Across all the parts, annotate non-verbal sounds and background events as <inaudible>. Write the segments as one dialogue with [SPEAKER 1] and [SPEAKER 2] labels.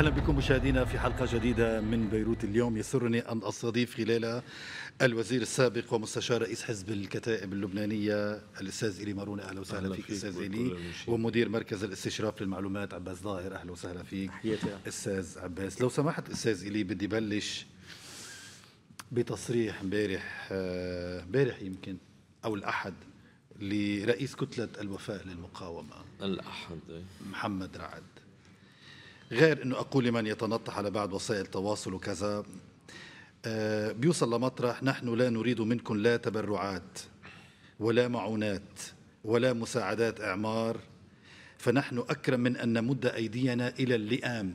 [SPEAKER 1] اهلا بكم مشاهدينا في حلقه جديده من بيروت اليوم يسرني ان استضيف خلالها الوزير السابق ومستشار رئيس حزب الكتائب اللبنانيه الاستاذ الي مارون اهلا وسهلا فيك استاذ الي ومدير مركز الاستشراف للمعلومات عباس ظاهر اهلا وسهلا فيك استاذ عباس لو سمحت استاذ الي بدي بلش بتصريح امبارح آه، امبارح يمكن او الاحد لرئيس كتله الوفاء للمقاومه الاحد إيه. محمد رعد غير أنه أقول لمن يتنطح على بعض وسائل التواصل وكذا آه، بيوصل لمطرح نحن لا نريد منكم لا تبرعات ولا معونات ولا مساعدات إعمار فنحن أكرم من أن نمد أيدينا إلى اللئام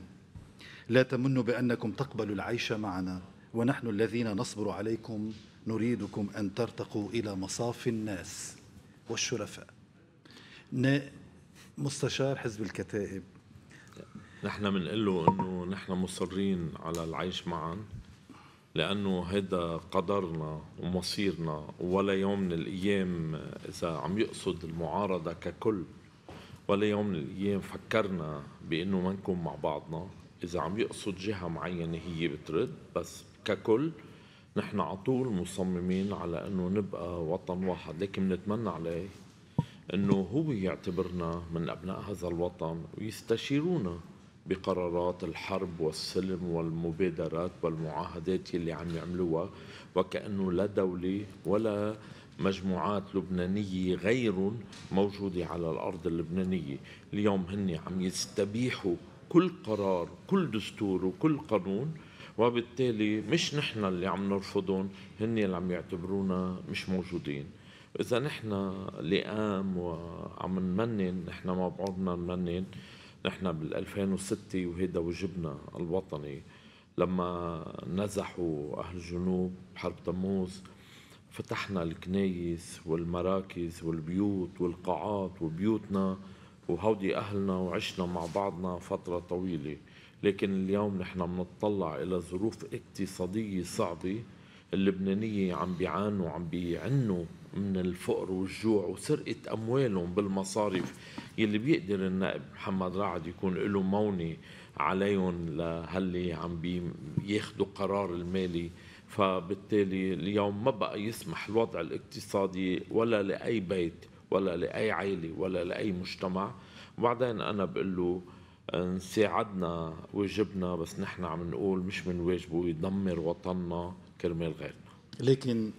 [SPEAKER 1] لا تمنوا بأنكم تقبلوا العيش معنا ونحن الذين نصبر عليكم نريدكم أن ترتقوا إلى مصاف الناس والشرفاء مستشار حزب الكتائب
[SPEAKER 2] نحن بنقول له انه نحن مصرين على العيش معا لانه هذا قدرنا ومصيرنا ولا يوم من الايام اذا عم يقصد المعارضه ككل ولا يوم من الايام فكرنا بانه ما نكون مع بعضنا اذا عم يقصد جهه معينه هي بترد بس ككل نحن على طول مصممين على انه نبقى وطن واحد لكن بنتمنى عليه انه هو يعتبرنا من ابناء هذا الوطن ويستشيرونا بقرارات الحرب والسلم والمبادرات والمعاهدات اللي عم يعملوها وكأنه لا دولة ولا مجموعات لبنانية غير موجودة على الأرض اللبنانية اليوم هن عم يستبيحوا كل قرار كل دستور وكل قانون وبالتالي مش نحن اللي عم نرفضهم هن اللي عم يعتبرونا مش موجودين اذا نحن لئام وعم نمنن نحن ما بعدنا نمنن نحن بال 2006 وهيدا وجبنا الوطني لما نزحوا أهل الجنوب حرب تموز فتحنا الكنايس والمراكز والبيوت والقاعات وبيوتنا وهودي أهلنا وعشنا مع بعضنا فترة طويلة لكن اليوم نحن بنطلع إلى ظروف اقتصادية صعبة اللبنانية عم بيعانوا عم بيعنوا من الفقر والجوع وسرقة أموالهم بالمصارف يلي بيقدر النائب محمد رعد يكون له مونة عليهم لهاللي عم بياخدوا قرار المالي فبالتالي اليوم ما بقى يسمح الوضع الاقتصادي ولا لأي بيت ولا لأي عائلة ولا لأي مجتمع وبعدين أنا بقول له آه، نساعدنا وجبنا بس نحن عم نقول مش من واجبه يدمر وطننا كرمال غيرنا لكن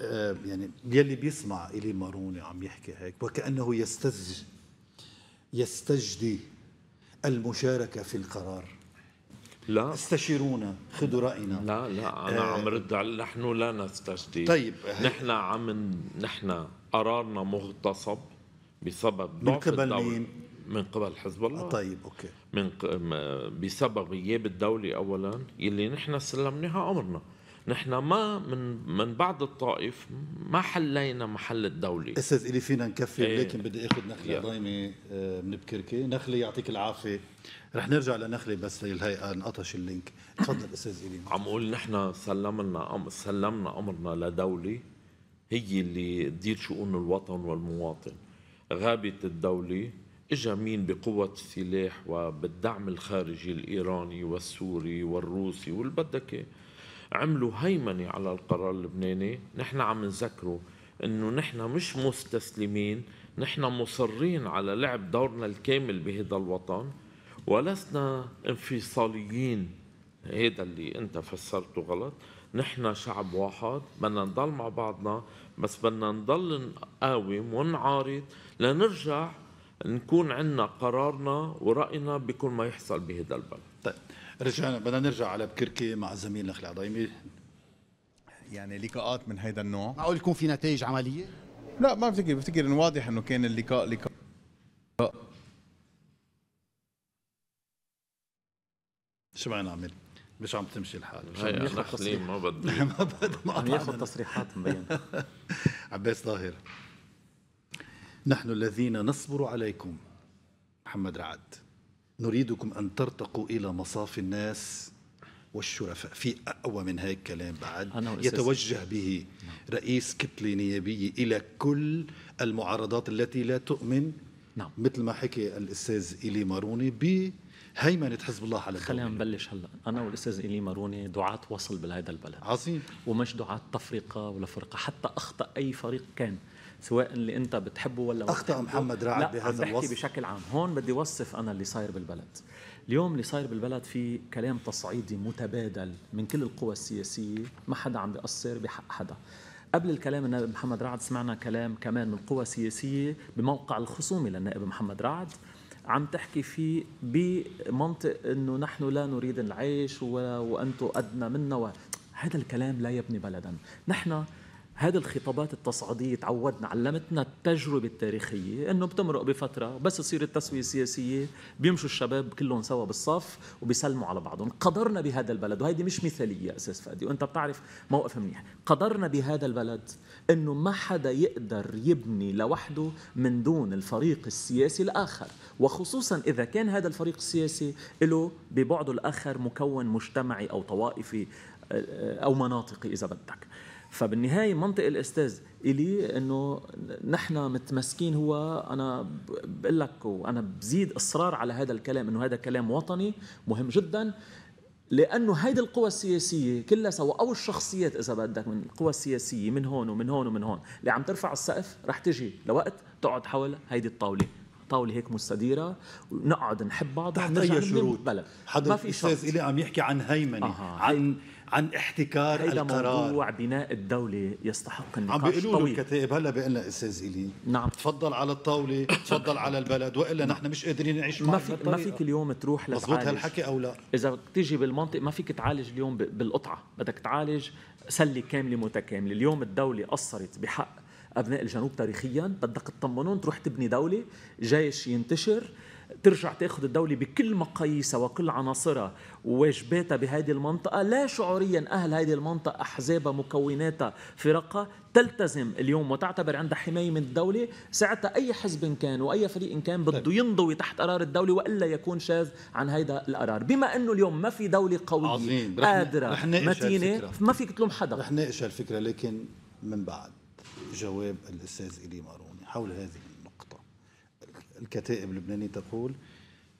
[SPEAKER 1] آه، يعني يلي بيسمع إلي ماروني عم يحكي هيك وكأنه يستجدي يستجدي المشاركة في القرار لا استشيرونا خذوا راينا لا لا
[SPEAKER 2] انا آه عم رد على نحن لا نستجدي طيب نحن عم نحن قرارنا مغتصب بسبب ضعف من قبل مين؟ من قبل حزب الله طيب اوكي من بسبب غياب الدولة اولا يلي نحن سلمناها امرنا نحن ما من من بعد الطائف ما حلينا محل الدوله استاذ
[SPEAKER 1] إيه الي فينا نكفي ايه. لكن بدي اخذ نخله ضايمه آه، من بكركي نخله يعطيك العافيه رح نرجع لنخله بس للهيئه
[SPEAKER 2] انقطش اللينك تفضل استاذ الي عم اقول نحن سلمنا أمر سلمنا امرنا لدوله هي اللي تدير شؤون الوطن والمواطن غابت الدوله اجا مين بقوة السلاح وبالدعم الخارجي الايراني والسوري والروسي والبدك عملوا هيمنة على القرار اللبناني نحن عم نذكره انه نحن مش مستسلمين نحن مصرين على لعب دورنا الكامل بهذا الوطن ولسنا انفصاليين هذا اللي انت فسرته غلط نحن شعب واحد بدنا نضل مع بعضنا بس بدنا نضل نقاوم ونعارض لنرجع نكون عندنا قرارنا ورأينا بكل ما يحصل بهذا البلد طيب رجعنا بدنا نرجع على بكركي مع زميلنا خلع ضيمي يعني لقاءات من
[SPEAKER 1] هذا
[SPEAKER 3] النوع معقول يكون في نتائج عمليه؟ لا ما بفتكر بفتكر انه واضح انه كان اللقاء لقاء شو
[SPEAKER 1] معنى عمل؟ مش عم تمشي الحال مش عم ياخذ ما بدي <laughs> ما بدي ما عم ياخذ تصريحات مبين <laughs> عباس ظاهر نحن الذين نصبر عليكم محمد رعد نريدكم أن ترتقوا إلى مصاف الناس والشرفاء في أقوى من هيك كلام بعد يتوجه به نعم. رئيس كتلة نيابية إلى كل المعارضات التي لا تؤمن نعم. مثل ما حكي الأستاذ إلي ماروني بهيمنة حزب الله على الدولة خلينا نبلش
[SPEAKER 3] هلا أنا والأستاذ إلي ماروني دعاة وصل بهذا البلد عظيم ومش دعاة تفرقة ولا فرقة حتى أخطأ أي فريق كان سواء اللي انت بتحبه ولا اخطا محمد رعد بهذا الوصف بحكي بشكل عام هون بدي وصف انا اللي صاير بالبلد اليوم اللي صاير بالبلد في كلام تصعيدي متبادل من كل القوى السياسيه ما حدا عم بيقصر بحق حدا قبل الكلام النائب محمد رعد سمعنا كلام كمان من قوى سياسيه بموقع الخصومه للنائب محمد رعد عم تحكي فيه بمنطق انه نحن لا نريد العيش وانتم ادنى منا و... هذا الكلام لا يبني بلدا نحن هذه الخطابات التصعيدية تعودنا علمتنا التجربة التاريخية أنه بتمرق بفترة بس تصير التسوية السياسية بيمشوا الشباب كلهم سوا بالصف وبيسلموا على بعضهم قدرنا بهذا البلد وهيدي مش مثالية أساس فادي وأنت بتعرف موقف منيح قدرنا بهذا البلد أنه ما حدا يقدر يبني لوحده من دون الفريق السياسي الآخر وخصوصا إذا كان هذا الفريق السياسي له ببعده الآخر مكون مجتمعي أو طوائفي آه، آه، أو مناطقي إذا بدك فبالنهايه منطق الاستاذ الي انه نحن متمسكين هو انا بقول لك وانا بزيد اصرار على هذا الكلام انه هذا كلام وطني مهم جدا لانه هيدي القوى السياسيه كلها سوا او الشخصيات اذا بدك من القوى السياسيه من هون ومن هون ومن هون اللي عم ترفع السقف رح تجي لوقت تقعد حول هيدي الطاوله طاوله هيك مستديره ونقعد نحب بعض تحت اي شروط ما في شروط استاذ الي عم يحكي عن هيمنه آه. عن عن احتكار هيدا القرار موضوع بناء الدولة يستحق النقاش عم بيقولوا له الكتائب هلا بيقول لنا استاذ إلي
[SPEAKER 1] نعم تفضل على الطاولة تفضل على
[SPEAKER 3] البلد وإلا نحن مش قادرين نعيش ما فيك ما فيك اليوم تروح لتعالج مضبوط هالحكي أو لا إذا بتيجي تيجي بالمنطق ما فيك تعالج اليوم بالقطعة بدك تعالج سلة كاملة متكاملة اليوم الدولة قصرت بحق ابناء الجنوب تاريخيا بدك تطمنهم تروح تبني دوله جيش ينتشر ترجع تاخذ الدولة بكل مقاييسها وكل عناصرها وواجباتها بهذه المنطقة لا شعوريا أهل هذه المنطقة أحزابها مكوناتها فرقها تلتزم اليوم وتعتبر عندها حماية من الدولة ساعتها أي حزب كان وأي فريق كان بده طيب. ينضوي تحت قرار الدولة وإلا يكون شاذ عن هذا القرار بما أنه اليوم ما في دولة قوية عظيم. رح قادرة رح متينة
[SPEAKER 1] ما فيك تلوم حدا رح ناقش هالفكرة لكن من بعد جواب الأستاذ إلي ماروني حول هذه الكتائب اللبنانية تقول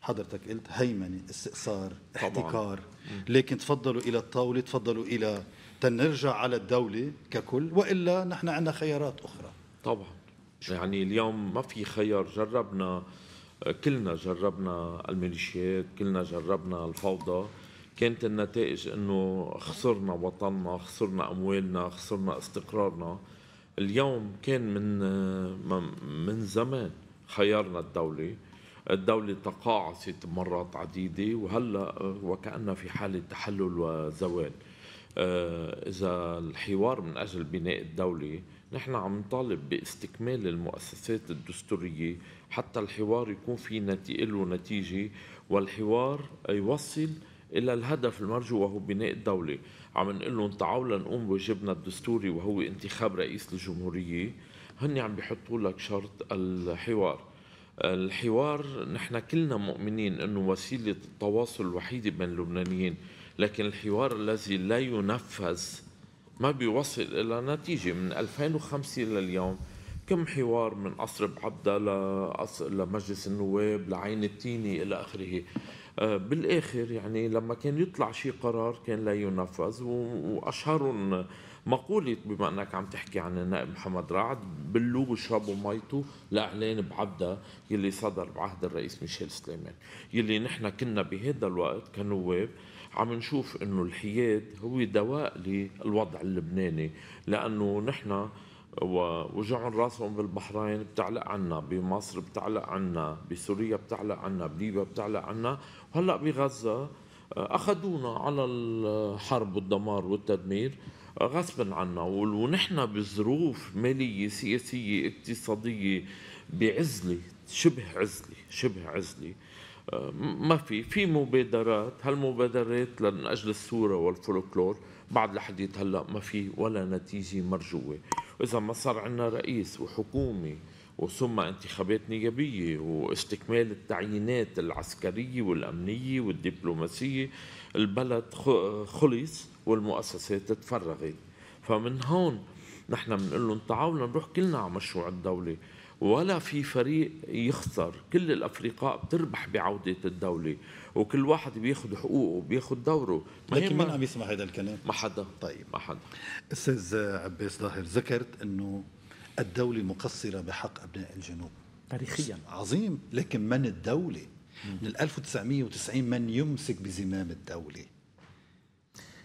[SPEAKER 1] حضرتك قلت هيمنة استئثار احتكار لكن تفضلوا إلى الطاولة تفضلوا إلى تنرجع على الدولة ككل وإلا نحن عندنا خيارات أخرى
[SPEAKER 2] طبعا يعني اليوم ما في خيار جربنا كلنا جربنا الميليشيات كلنا جربنا الفوضى كانت النتائج انه خسرنا وطننا خسرنا اموالنا خسرنا استقرارنا اليوم كان من من زمان خيارنا الدولي الدولة تقاعست مرات عديدة وهلأ آه، وكأنها في حالة تحلل وزوال آه، إذا الحوار من أجل بناء الدولة نحن عم نطالب باستكمال المؤسسات الدستورية حتى الحوار يكون في له نتيجة والحوار يوصل إلى الهدف المرجو وهو بناء الدولة عم نقول لهم تعالوا لنقوم بواجبنا الدستوري وهو انتخاب رئيس الجمهوريه هن عم بيحطوا لك شرط الحوار الحوار نحن كلنا مؤمنين انه وسيله التواصل الوحيده بين اللبنانيين لكن الحوار الذي لا ينفذ ما بيوصل الى نتيجه من 2005 لليوم كم حوار من قصر بعبدا لمجلس النواب لعين التيني الى اخره آه، بالاخر يعني لما كان يطلع شيء قرار كان لا ينفذ واشهرهم مقولة بما انك عم تحكي عن النائب محمد رعد بلوا بشربوا ميته لاعلان بعبدا يلي صدر بعهد الرئيس ميشيل سليمان يلي نحن كنا بهذا الوقت كنواب عم نشوف انه الحياد هو دواء للوضع اللبناني لانه نحن ووجعهم راسهم بالبحرين بتعلق عنا بمصر بتعلق عنا بسوريا بتعلق عنا بليبيا بتعلق عنا وهلا بغزة آه، أخذونا على الحرب والدمار والتدمير آه، غصبا عنا ونحن بظروف مالية سياسية اقتصادية بعزلة شبه عزلة شبه عزلة آه، ما في في مبادرات هالمبادرات من أجل الصورة والفولكلور بعد لحديت هلا ما في ولا نتيجة مرجوة وإذا ما صار عندنا رئيس وحكومة وثم انتخابات نيابية واستكمال التعيينات العسكرية والأمنية والدبلوماسية البلد خلص والمؤسسات تفرغت فمن هون نحن بنقول لهم تعالوا نروح كلنا على مشروع الدولة ولا في فريق يخسر كل الافرقاء بتربح بعوده الدوله وكل واحد بياخذ حقوقه بياخذ دوره لكن مين عم يسمع هذا الكلام ما حدا طيب ما حدا استاذ عباس ظاهر
[SPEAKER 1] ذكرت انه الدوله مقصره بحق ابناء الجنوب تاريخيا عظيم لكن من الدوله من 1990 من يمسك بزمام الدوله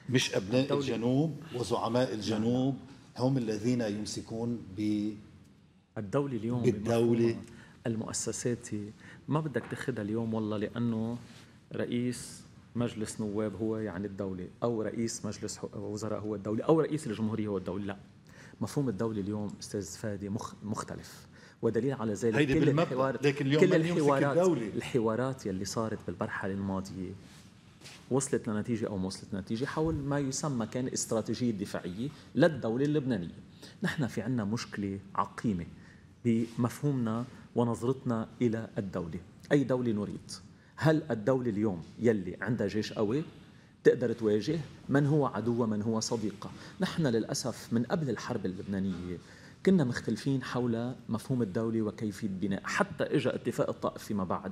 [SPEAKER 1] مش ابناء الدولة. الجنوب وزعماء الجنوب هم الذين
[SPEAKER 3] يمسكون ب الدولة اليوم الدولة المؤسساتي ما بدك تاخذها اليوم والله لأنه رئيس مجلس نواب هو يعني الدولة أو رئيس مجلس وزراء هو الدولة أو رئيس الجمهورية هو الدولة لا مفهوم الدولة اليوم أستاذ فادي مخ مختلف ودليل على ذلك هيدي كل الحوارات لكن اليوم كل الحوارات الدولة. الحوارات يلي صارت بالمرحلة الماضية وصلت لنتيجة أو ما وصلت لنتيجة حول ما يسمى كان استراتيجية دفاعية للدولة اللبنانية نحن في عنا مشكلة عقيمة بمفهومنا ونظرتنا إلى الدولة أي دولة نريد هل الدولة اليوم يلي عندها جيش قوي تقدر تواجه من هو عدو ومن هو صديقة نحن للأسف من قبل الحرب اللبنانية كنا مختلفين حول مفهوم الدولة وكيفية بناء حتى إجا اتفاق الطائف فيما بعد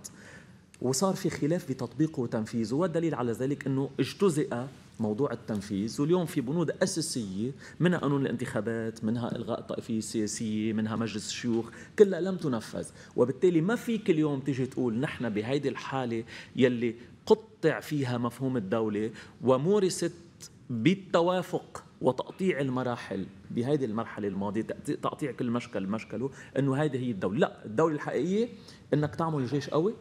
[SPEAKER 3] وصار في خلاف بتطبيقه وتنفيذه والدليل على ذلك أنه اجتزئ موضوع التنفيذ واليوم في بنود أساسية منها قانون الانتخابات منها إلغاء الطائفية السياسية منها مجلس الشيوخ كلها لم تنفذ وبالتالي ما فيك اليوم تيجي تقول نحن بهيدي الحالة يلي قطع فيها مفهوم الدولة ومورست بالتوافق وتقطيع المراحل بهذه المرحلة الماضية تقطيع كل مشكل مشكله أنه هذه هي الدولة لا الدولة الحقيقية أنك تعمل جيش قوي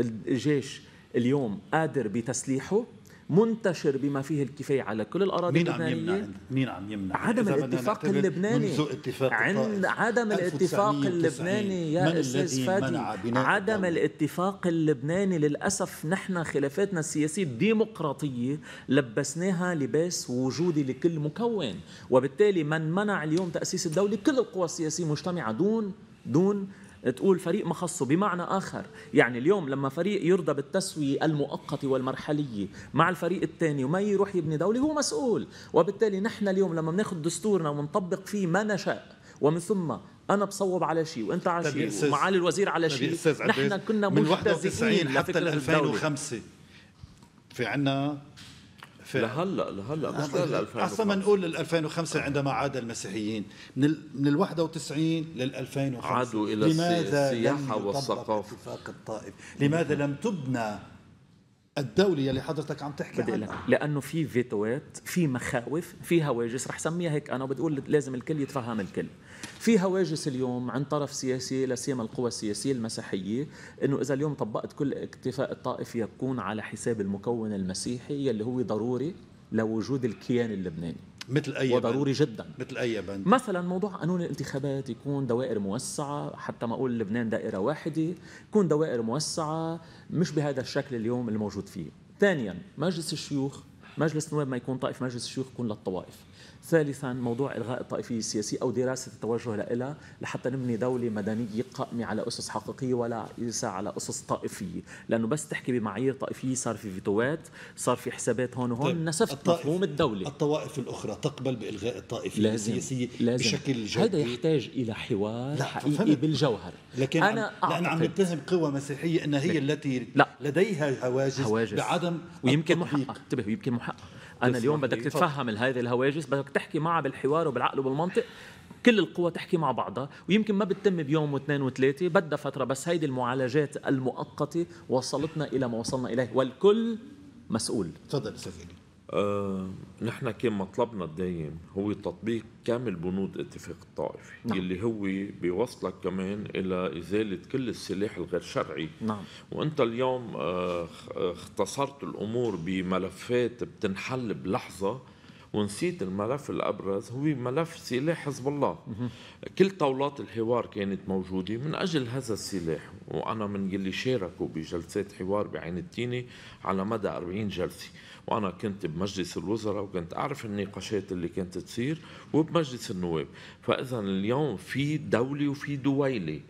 [SPEAKER 3] الجيش اليوم قادر بتسليحه منتشر بما فيه الكفايه على كل الاراضي مين اللبنانيه مين عم يمنع
[SPEAKER 1] مين عم يمنع عدم الاتفاق اللبناني منذ اتفاق عند عدم الاتفاق اللبناني يا استاذ فادي
[SPEAKER 3] عدم الاتفاق اللبناني للاسف نحن خلافاتنا السياسيه الديمقراطيه لبسناها لباس وجودي لكل مكون وبالتالي من منع اليوم تاسيس الدوله كل القوى السياسيه مجتمعه دون دون تقول فريق ما خصه بمعنى آخر يعني اليوم لما فريق يرضى بالتسوية المؤقتة والمرحلية مع الفريق الثاني وما يروح يبني دولة هو مسؤول وبالتالي نحن اليوم لما بناخذ دستورنا ونطبق فيه ما نشاء ومن ثم انا بصوب على شيء وانت على طيب شيء ومعالي الوزير على طيب شيء نحن كنا من 91 حتى 2005 في عنا
[SPEAKER 1] في لهلا لهلا مش لل 2005 اصلا ما نقول لل 2005 عندما عاد المسيحيين من ال من ال 91 لل 2005 عادوا الى لماذا السياحه والثقافه
[SPEAKER 3] اتفاق الطائف لماذا لم تبنى الدولة اللي حضرتك عم تحكي بدي عنها لأنه في فيتوات في مخاوف في هواجس رح سميها هيك أنا بدي أقول لازم الكل يتفهم الكل في هواجس اليوم عن طرف سياسي لا سيما القوى السياسيه المسيحيه انه اذا اليوم طبقت كل اكتفاء الطائفي يكون على حساب المكون المسيحي يلي هو ضروري لوجود الكيان اللبناني مثل اي وضروري بند. جدا مثل اي بند مثلا موضوع قانون الانتخابات يكون دوائر موسعه حتى ما اقول لبنان دائره واحده يكون دوائر موسعه مش بهذا الشكل اليوم الموجود فيه ثانيا مجلس الشيوخ مجلس النواب ما يكون طائف مجلس الشيوخ يكون للطوائف ثالثا موضوع الغاء الطائفيه السياسيه او دراسه التوجه لها لحتى نبني دوله مدنيه قائمه على اسس حقيقيه ولا يسعى على اسس طائفيه لانه بس تحكي بمعايير طائفيه صار في فيتوات صار في حسابات هون وهون طيب. نسفت مفهوم الدوله الطوائف الاخرى تقبل بالغاء الطائفيه لازم. السياسيه لازم. بشكل جدي هذا يحتاج الى حوار حقيقي بالجوهر لكن انا لان عم
[SPEAKER 1] نتهم قوى مسيحيه انها هي التي لا. لديها هواجس, هواجس. بعدم ويمكن محقق
[SPEAKER 3] انتبه يمكن محقق انا اليوم بدك تتفهم هذه الهواجس بدك تحكي معها بالحوار وبالعقل وبالمنطق كل القوى تحكي مع بعضها ويمكن ما بتتم بيوم واثنين وثلاثه بدها فتره بس هيدي المعالجات المؤقته وصلتنا الى ما وصلنا اليه والكل مسؤول تفضل استاذ
[SPEAKER 2] آه، نحن كان مطلبنا الدايم هو تطبيق كامل بنود اتفاق الطائفي نعم. اللي هو بيوصلك كمان الى ازاله كل السلاح الغير شرعي نعم. وانت اليوم آه،, آه، اختصرت الامور بملفات بتنحل بلحظه ونسيت الملف الابرز هو ملف سلاح حزب الله مه. كل طاولات الحوار كانت موجوده من اجل هذا السلاح وانا من اللي شاركوا بجلسات حوار بعين التيني على مدى 40 جلسه وأنا كنت بمجلس الوزراء وكنت أعرف النقاشات اللي كانت تصير وبمجلس النواب فإذا اليوم في دولي وفي دويلي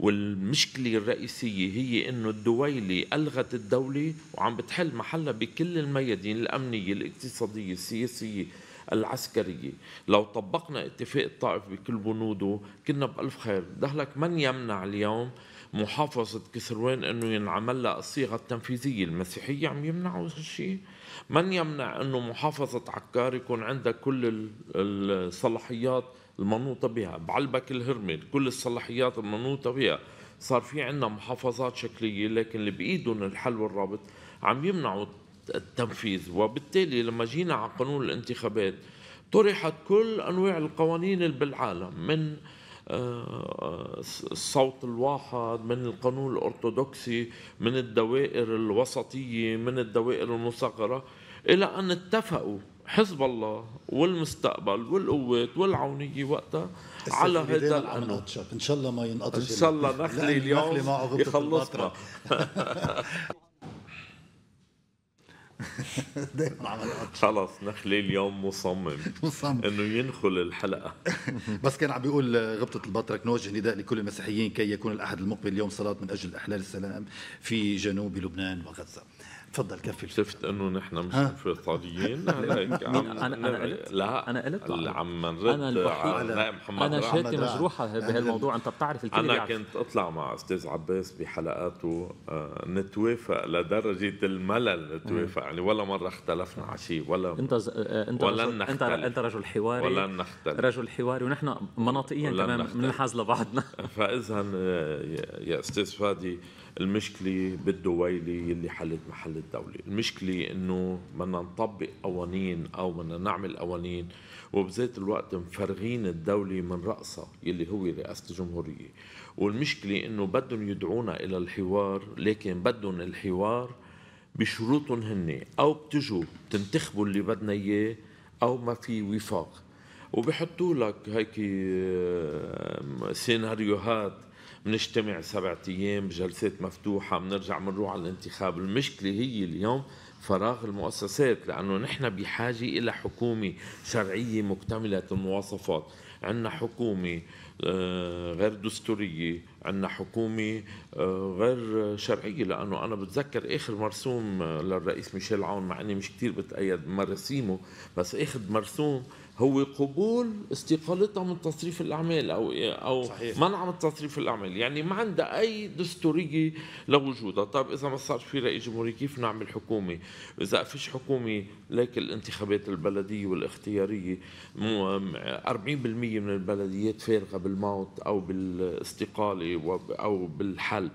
[SPEAKER 2] والمشكلة الرئيسية هي أنه الدويلي ألغت الدولة وعم بتحل محلها بكل الميادين الأمنية الاقتصادية السياسية العسكرية لو طبقنا اتفاق الطائف بكل بنوده كنا بألف خير دهلك من يمنع اليوم محافظة كسروان أنه ينعمل لها الصيغة التنفيذية المسيحية عم يمنعوا هالشيء من يمنع أنه محافظة عكار يكون عندها كل الصلاحيات المنوطة بها بعلبك الهرمل كل الصلاحيات المنوطة بها صار في عندنا محافظات شكلية لكن اللي بإيدهم الحل والرابط عم يمنعوا التنفيذ وبالتالي لما جينا على قانون الانتخابات طرحت كل أنواع القوانين بالعالم من آه، آه، الصوت الواحد من القانون الأرثوذكسي من الدوائر الوسطية من الدوائر المصغرة إلى أن اتفقوا حزب الله والمستقبل والقوات والعونية وقتها على هذا الأمر
[SPEAKER 1] إن شاء الله ما ينقطش إن شاء الله نخلي اليوم
[SPEAKER 3] يخلصنا <laughs> <laughs> دايما عمل
[SPEAKER 2] خلص نخلي اليوم مصمم مصمم انه ينخل الحلقه
[SPEAKER 1] <laughs> بس كان عم بيقول غبطه البطرك نوجه نداء لكل المسيحيين كي يكون الاحد المقبل اليوم صلاه من اجل احلال السلام في جنوب لبنان وغزه تفضل كفي شفت انه نحن مش
[SPEAKER 2] انفراديين <laughs> انا انا قلت لا انا قلت عم نرد على محمد انا شهادتي مجروحه بهالموضوع انت بتعرف الكل انا يعني. كنت اطلع مع استاذ عباس بحلقاته آه، نتوافق لدرجه الملل نتوافق يعني ولا مره اختلفنا على شيء ولا انت آه، آه، انت انت انت رجل حواري ولا نختلف
[SPEAKER 3] رجل حواري ونحن
[SPEAKER 2] مناطقيا كمان بننحاز لبعضنا <laughs> فاذا يا استاذ فادي المشكلة بالدويلة يلي حلت محل الدولة المشكلة انه بدنا نطبق قوانين او بدنا نعمل قوانين وبذات الوقت مفرغين الدولة من رأسها يلي هو رئاسة الجمهورية والمشكلة انه بدهم يدعونا الى الحوار لكن بدهم الحوار بشروطهم هني او بتجوا بتنتخبوا اللي بدنا اياه او ما في وفاق وبحطوا لك هيك آه، سيناريوهات بنجتمع سبعة أيام بجلسات مفتوحة بنرجع بنروح على الانتخاب المشكلة هي اليوم فراغ المؤسسات لأنه نحن بحاجة إلى حكومة شرعية مكتملة المواصفات عندنا حكومة آه، غير دستورية عندنا حكومة آه، غير شرعية لأنه أنا بتذكر آخر مرسوم آه، للرئيس ميشيل عون مع أني مش كثير بتأيد مراسيمه بس آخر مرسوم هو قبول استقالتها من تصريف الاعمال او او صحيح. منع من تصريف الاعمال يعني ما عندها اي دستوريه لوجودها طيب اذا ما صار في رئيس جمهوري كيف نعمل حكومه اذا فيش حكومه ليك الانتخابات البلديه والاختياريه 40% من البلديات فارغه بالموت او بالاستقاله او بالحل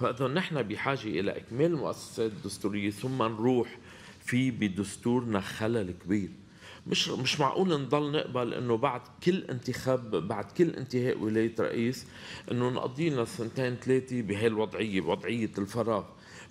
[SPEAKER 2] فاذا نحن بحاجه الى اكمال المؤسسات الدستوريه ثم نروح في بدستورنا خلل كبير مش مش معقول نضل نقبل انه بعد كل انتخاب بعد كل انتهاء ولايه رئيس انه نقضي لنا سنتين ثلاثه بهالوضعيه وضعيه الفراغ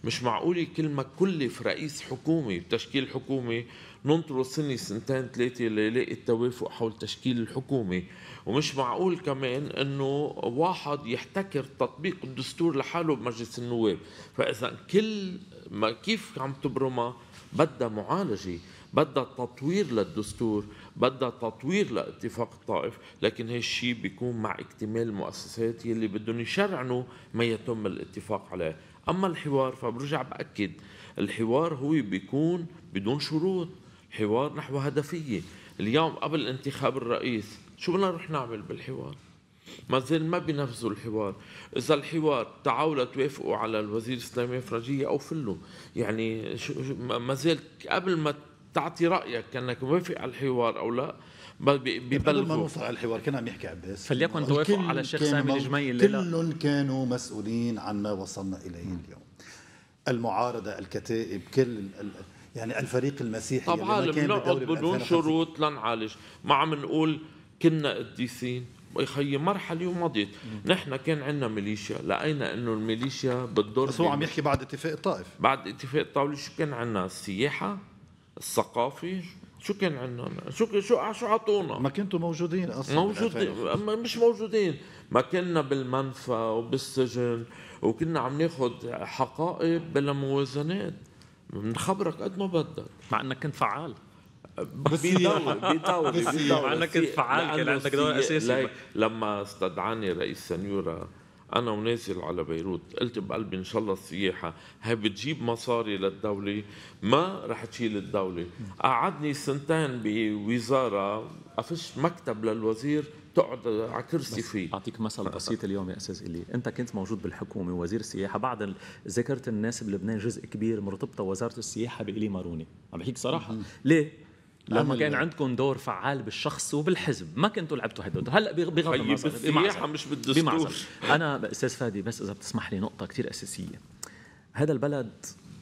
[SPEAKER 2] مش معقول كل ما كلف رئيس حكومه بتشكيل حكومه ننطره سنه سنتين ثلاثه ليلاقي التوافق حول تشكيل الحكومه ومش معقول كمان انه واحد يحتكر تطبيق الدستور لحاله بمجلس النواب فاذا كل ما كيف عم تبرمها بدها معالجه بدها تطوير للدستور بدها تطوير لاتفاق الطائف لكن هالشيء بيكون مع اكتمال المؤسسات يلي بدهم يشرعنوا ما يتم الاتفاق عليه اما الحوار فبرجع باكد الحوار هو بيكون بدون شروط حوار نحو هدفيه اليوم قبل انتخاب الرئيس شو بدنا نروح نعمل بالحوار ما زال ما بينفذوا الحوار اذا الحوار تعالوا توافقوا على الوزير سليمان فرجية او فلو يعني ما زال قبل ما تعطي رايك كانك موافق على الحوار او لا ببلغوا قبل ما نوصل على الحوار كنا عم يحكي عباس فليكن توافق على الشيخ سامي الجميل
[SPEAKER 1] كلهم كانوا مسؤولين عن ما وصلنا اليه اليوم المعارضه الكتائب كل يعني الفريق المسيحي طبعا بنقعد بدون شروط
[SPEAKER 2] لنعالج ما عم نقول كنا قديسين يا خيي مرحله ومضيت نحن كان عندنا ميليشيا لقينا انه الميليشيا بتضر بس هو عم يعني يحكي بعد اتفاق الطائف بعد اتفاق الطائف شو كان عندنا السياحه الثقافي شو كان عندنا شو شو شو اعطونا ما كنتوا موجودين اصلا موجودين مش موجودين ما كنا بالمنفى وبالسجن وكنا عم ناخذ حقائب بلا موازنات بنخبرك قد ما بدك مع انك كنت فعال بدوري بدوري مع انك كنت فعال كان عندك دور اساسي لما استدعاني رئيس سنيوره انا ونازل على بيروت قلت بقلبي ان شاء الله السياحه هي بتجيب مصاري للدوله ما رح تشيل الدوله قعدني سنتين بوزاره افش مكتب للوزير تقعد على كرسي
[SPEAKER 3] فيه اعطيك مثل <laughs> بسيط اليوم يا استاذ الي انت كنت موجود بالحكومه وزير السياحه بعد ذكرت الناس بلبنان جزء كبير مرتبطه وزاره السياحه بالي ماروني عم بحكيك صراحه ليه لما كان عندكم دور فعال بالشخص وبالحزب ما كنتوا لعبتوا هيدا الدور هلا بغض طيب، النظر بالسياحه مش بالدستور انا استاذ فادي بس اذا بتسمح لي نقطه كثير اساسيه هذا البلد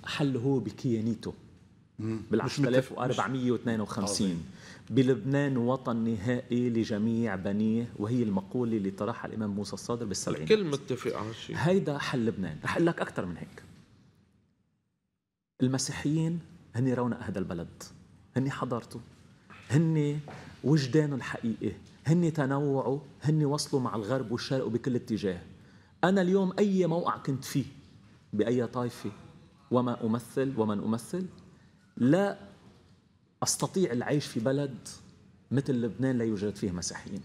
[SPEAKER 3] حل هو بكيانيته بال 1452 بلبنان وطن نهائي لجميع بنيه وهي المقولة اللي طرحها الإمام موسى الصادر بالسبعينات الكل متفق على شيء هيدا حل لبنان رح أقول لك أكثر من هيك المسيحيين هن رونق هذا البلد هن حضرته هن وجدانه الحقيقي هن تنوعه هن وصلوا مع الغرب والشرق وبكل اتجاه أنا اليوم أي موقع كنت فيه بأي طائفة وما أمثل ومن أمثل لا أستطيع العيش في بلد مثل لبنان لا يوجد فيه مسيحيين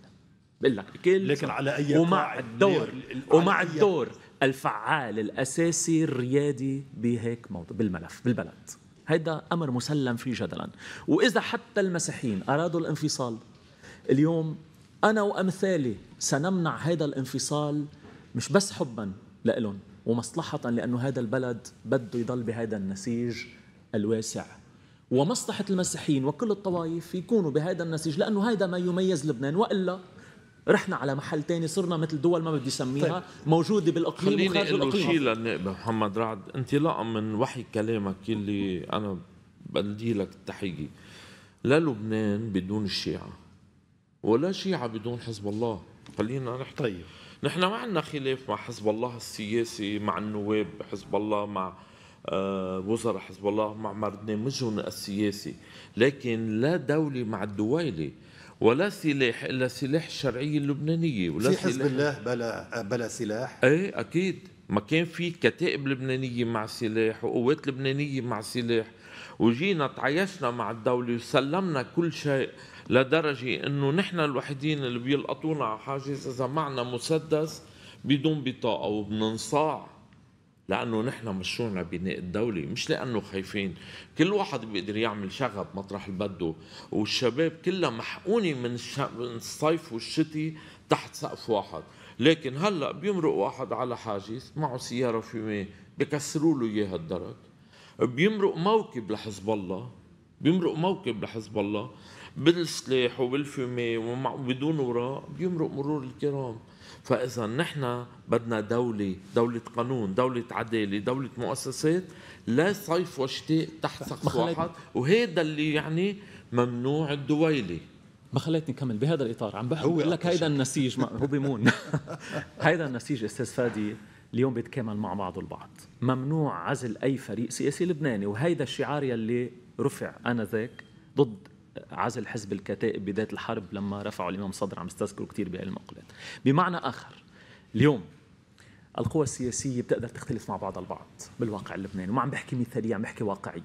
[SPEAKER 3] بقول لك بكل لكن على اي ومع الدور ومع الدور الفعال الاساسي الريادي بهيك موضوع بالملف بالبلد هيدا أمر مسلم فيه جدلا وإذا حتى المسيحيين أرادوا الانفصال اليوم أنا وأمثالي سنمنع هذا الانفصال مش بس حبا لإلهم ومصلحة لأنه هذا البلد بده يضل بهذا النسيج الواسع ومصلحة المسيحيين وكل الطوائف يكونوا بهذا النسيج لأنه هذا ما يميز لبنان وإلا رحنا على محل تاني صرنا مثل دول ما بدي اسميها طيب. موجوده بالاقليم خليني اقول شيء
[SPEAKER 2] للنائب محمد رعد انطلاقا من وحي كلامك اللي انا بدي لك التحيه لا لبنان بدون الشيعه ولا شيعه بدون حزب الله خلينا نحكي طيب نحن ما عندنا خلاف مع حزب الله السياسي مع النواب حزب الله مع آه، وزراء حزب الله مع برنامجهم السياسي لكن لا دولة مع الدويلة ولا سلاح الا سلاح الشرعيه اللبنانيه ولا في حزب الله
[SPEAKER 1] بلا بلا سلاح
[SPEAKER 2] ايه اكيد ما كان في كتائب لبنانيه مع سلاح وقوات لبنانيه مع سلاح وجينا تعايشنا مع الدوله وسلمنا كل شيء لدرجه انه نحن الوحيدين اللي بيلقطونا على حاجز اذا معنا مسدس بدون بطاقه وبننصاع لانه نحن مشروعنا بناء الدوله مش لانه خايفين كل واحد بيقدر يعمل شغب مطرح بده والشباب كلها محقونه من الصيف والشتي تحت سقف واحد لكن هلا بيمرق واحد على حاجز معه سياره في ماء بكسروا له اياها الدرك بيمرق موكب لحزب الله بيمرق موكب لحزب الله بالسلاح وبالفمي وبدون وراء بيمرق مرور الكرام فاذا نحن بدنا دوله دوله قانون دوله عداله دوله مؤسسات لا صيف وشتاء تحت سقف واحد وهذا
[SPEAKER 3] اللي يعني ممنوع الدويله ما خليتني كمل بهذا الاطار عم بقول لك هيدا النسيج هو بيمون <laughs> هيدا النسيج استاذ فادي اليوم بيتكامل مع بعضه البعض ممنوع عزل اي فريق سياسي لبناني وهيدا الشعار يلي رفع انذاك ضد عزل حزب الكتائب بدايه الحرب لما رفعوا الامام صدر عم استذكره كثير بهي المقولات بمعنى اخر اليوم القوى السياسية بتقدر تختلف مع بعضها البعض بالواقع اللبناني وما عم بحكي مثالية عم بحكي واقعية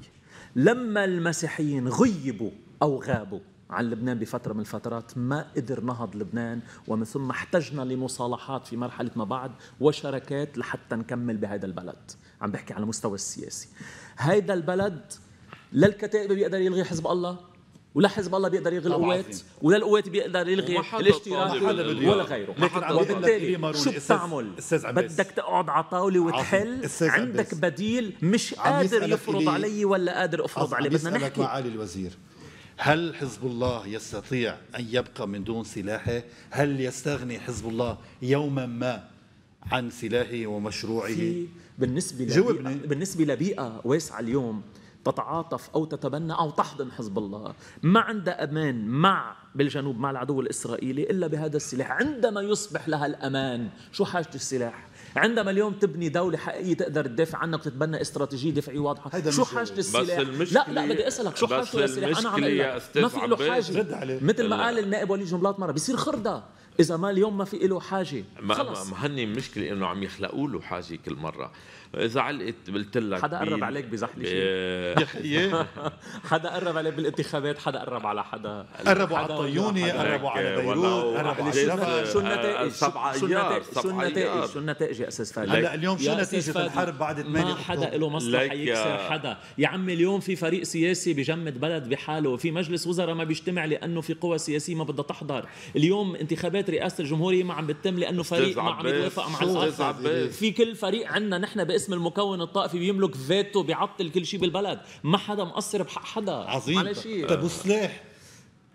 [SPEAKER 3] لما المسيحيين غيبوا أو غابوا عن لبنان بفترة من الفترات ما قدر نهض لبنان ومن ثم احتجنا لمصالحات في مرحلة ما بعد وشركات لحتى نكمل بهذا البلد عم بحكي على المستوى السياسي هذا البلد لا الكتائب بيقدر يلغي حزب الله ولا حزب الله بيقدر يلغي القوات ولا القوات بيقدر يلغي الاشتراك ولا غيره لكن وبالتالي شو بتعمل؟ بدك تقعد على طاوله وتحل عندك بديل مش قادر يفرض علي ولا قادر افرض عليه بدنا نحكي معالي
[SPEAKER 1] الوزير هل حزب الله يستطيع ان يبقى من دون سلاحه؟ هل
[SPEAKER 3] يستغني حزب الله يوما ما عن سلاحه ومشروعه؟ بالنسبه لبيئه بالنسبه لبيئه واسعه اليوم تتعاطف أو تتبنى أو تحضن حزب الله ما عندها أمان مع بالجنوب مع العدو الإسرائيلي إلا بهذا السلاح عندما يصبح لها الأمان شو حاجة السلاح؟ عندما اليوم تبني دولة حقيقية تقدر تدافع عنها وتتبنى استراتيجية دفاعية واضحة شو حاجة السلاح؟ بس لا لا بدي أسألك شو حاجة السلاح؟ أنا عم ما في له حاجة مثل ما قال النائب وليد جملات مرة بيصير خردة إذا ما اليوم ما في له حاجة خلص ما
[SPEAKER 2] هني المشكلة إنه عم يخلقوا له حاجة كل مرة اذا علقت قلت لك حدا قرب عليك بزحلي شيء
[SPEAKER 3] <laughs> <laughs> حدا قرب عليك بالانتخابات حدا قرب على حدا قربوا على الطيوني قربوا على بيروت قربوا على شو النتائج آه، سبعة شو النتائج شو النتائج شو النتائج يا استاذ فادي هلا اليوم شو نتيجة الحرب بعد 8 ما حدا له مصلحة يكسر حدا يا عمي اليوم في فريق سياسي بجمد بلد بحاله في مجلس وزراء ما بيجتمع لانه في قوى سياسية ما بدها تحضر اليوم انتخابات رئاسة الجمهورية ما عم بتتم لانه فريق ما عم يتوافق مع الاخر في كل فريق عندنا نحن باسم اسم المكون الطائفي بيملك فيتو بيعطل كل شيء بالبلد ما حدا مقصر بحق حدا عظيم شيء طيب وسلاح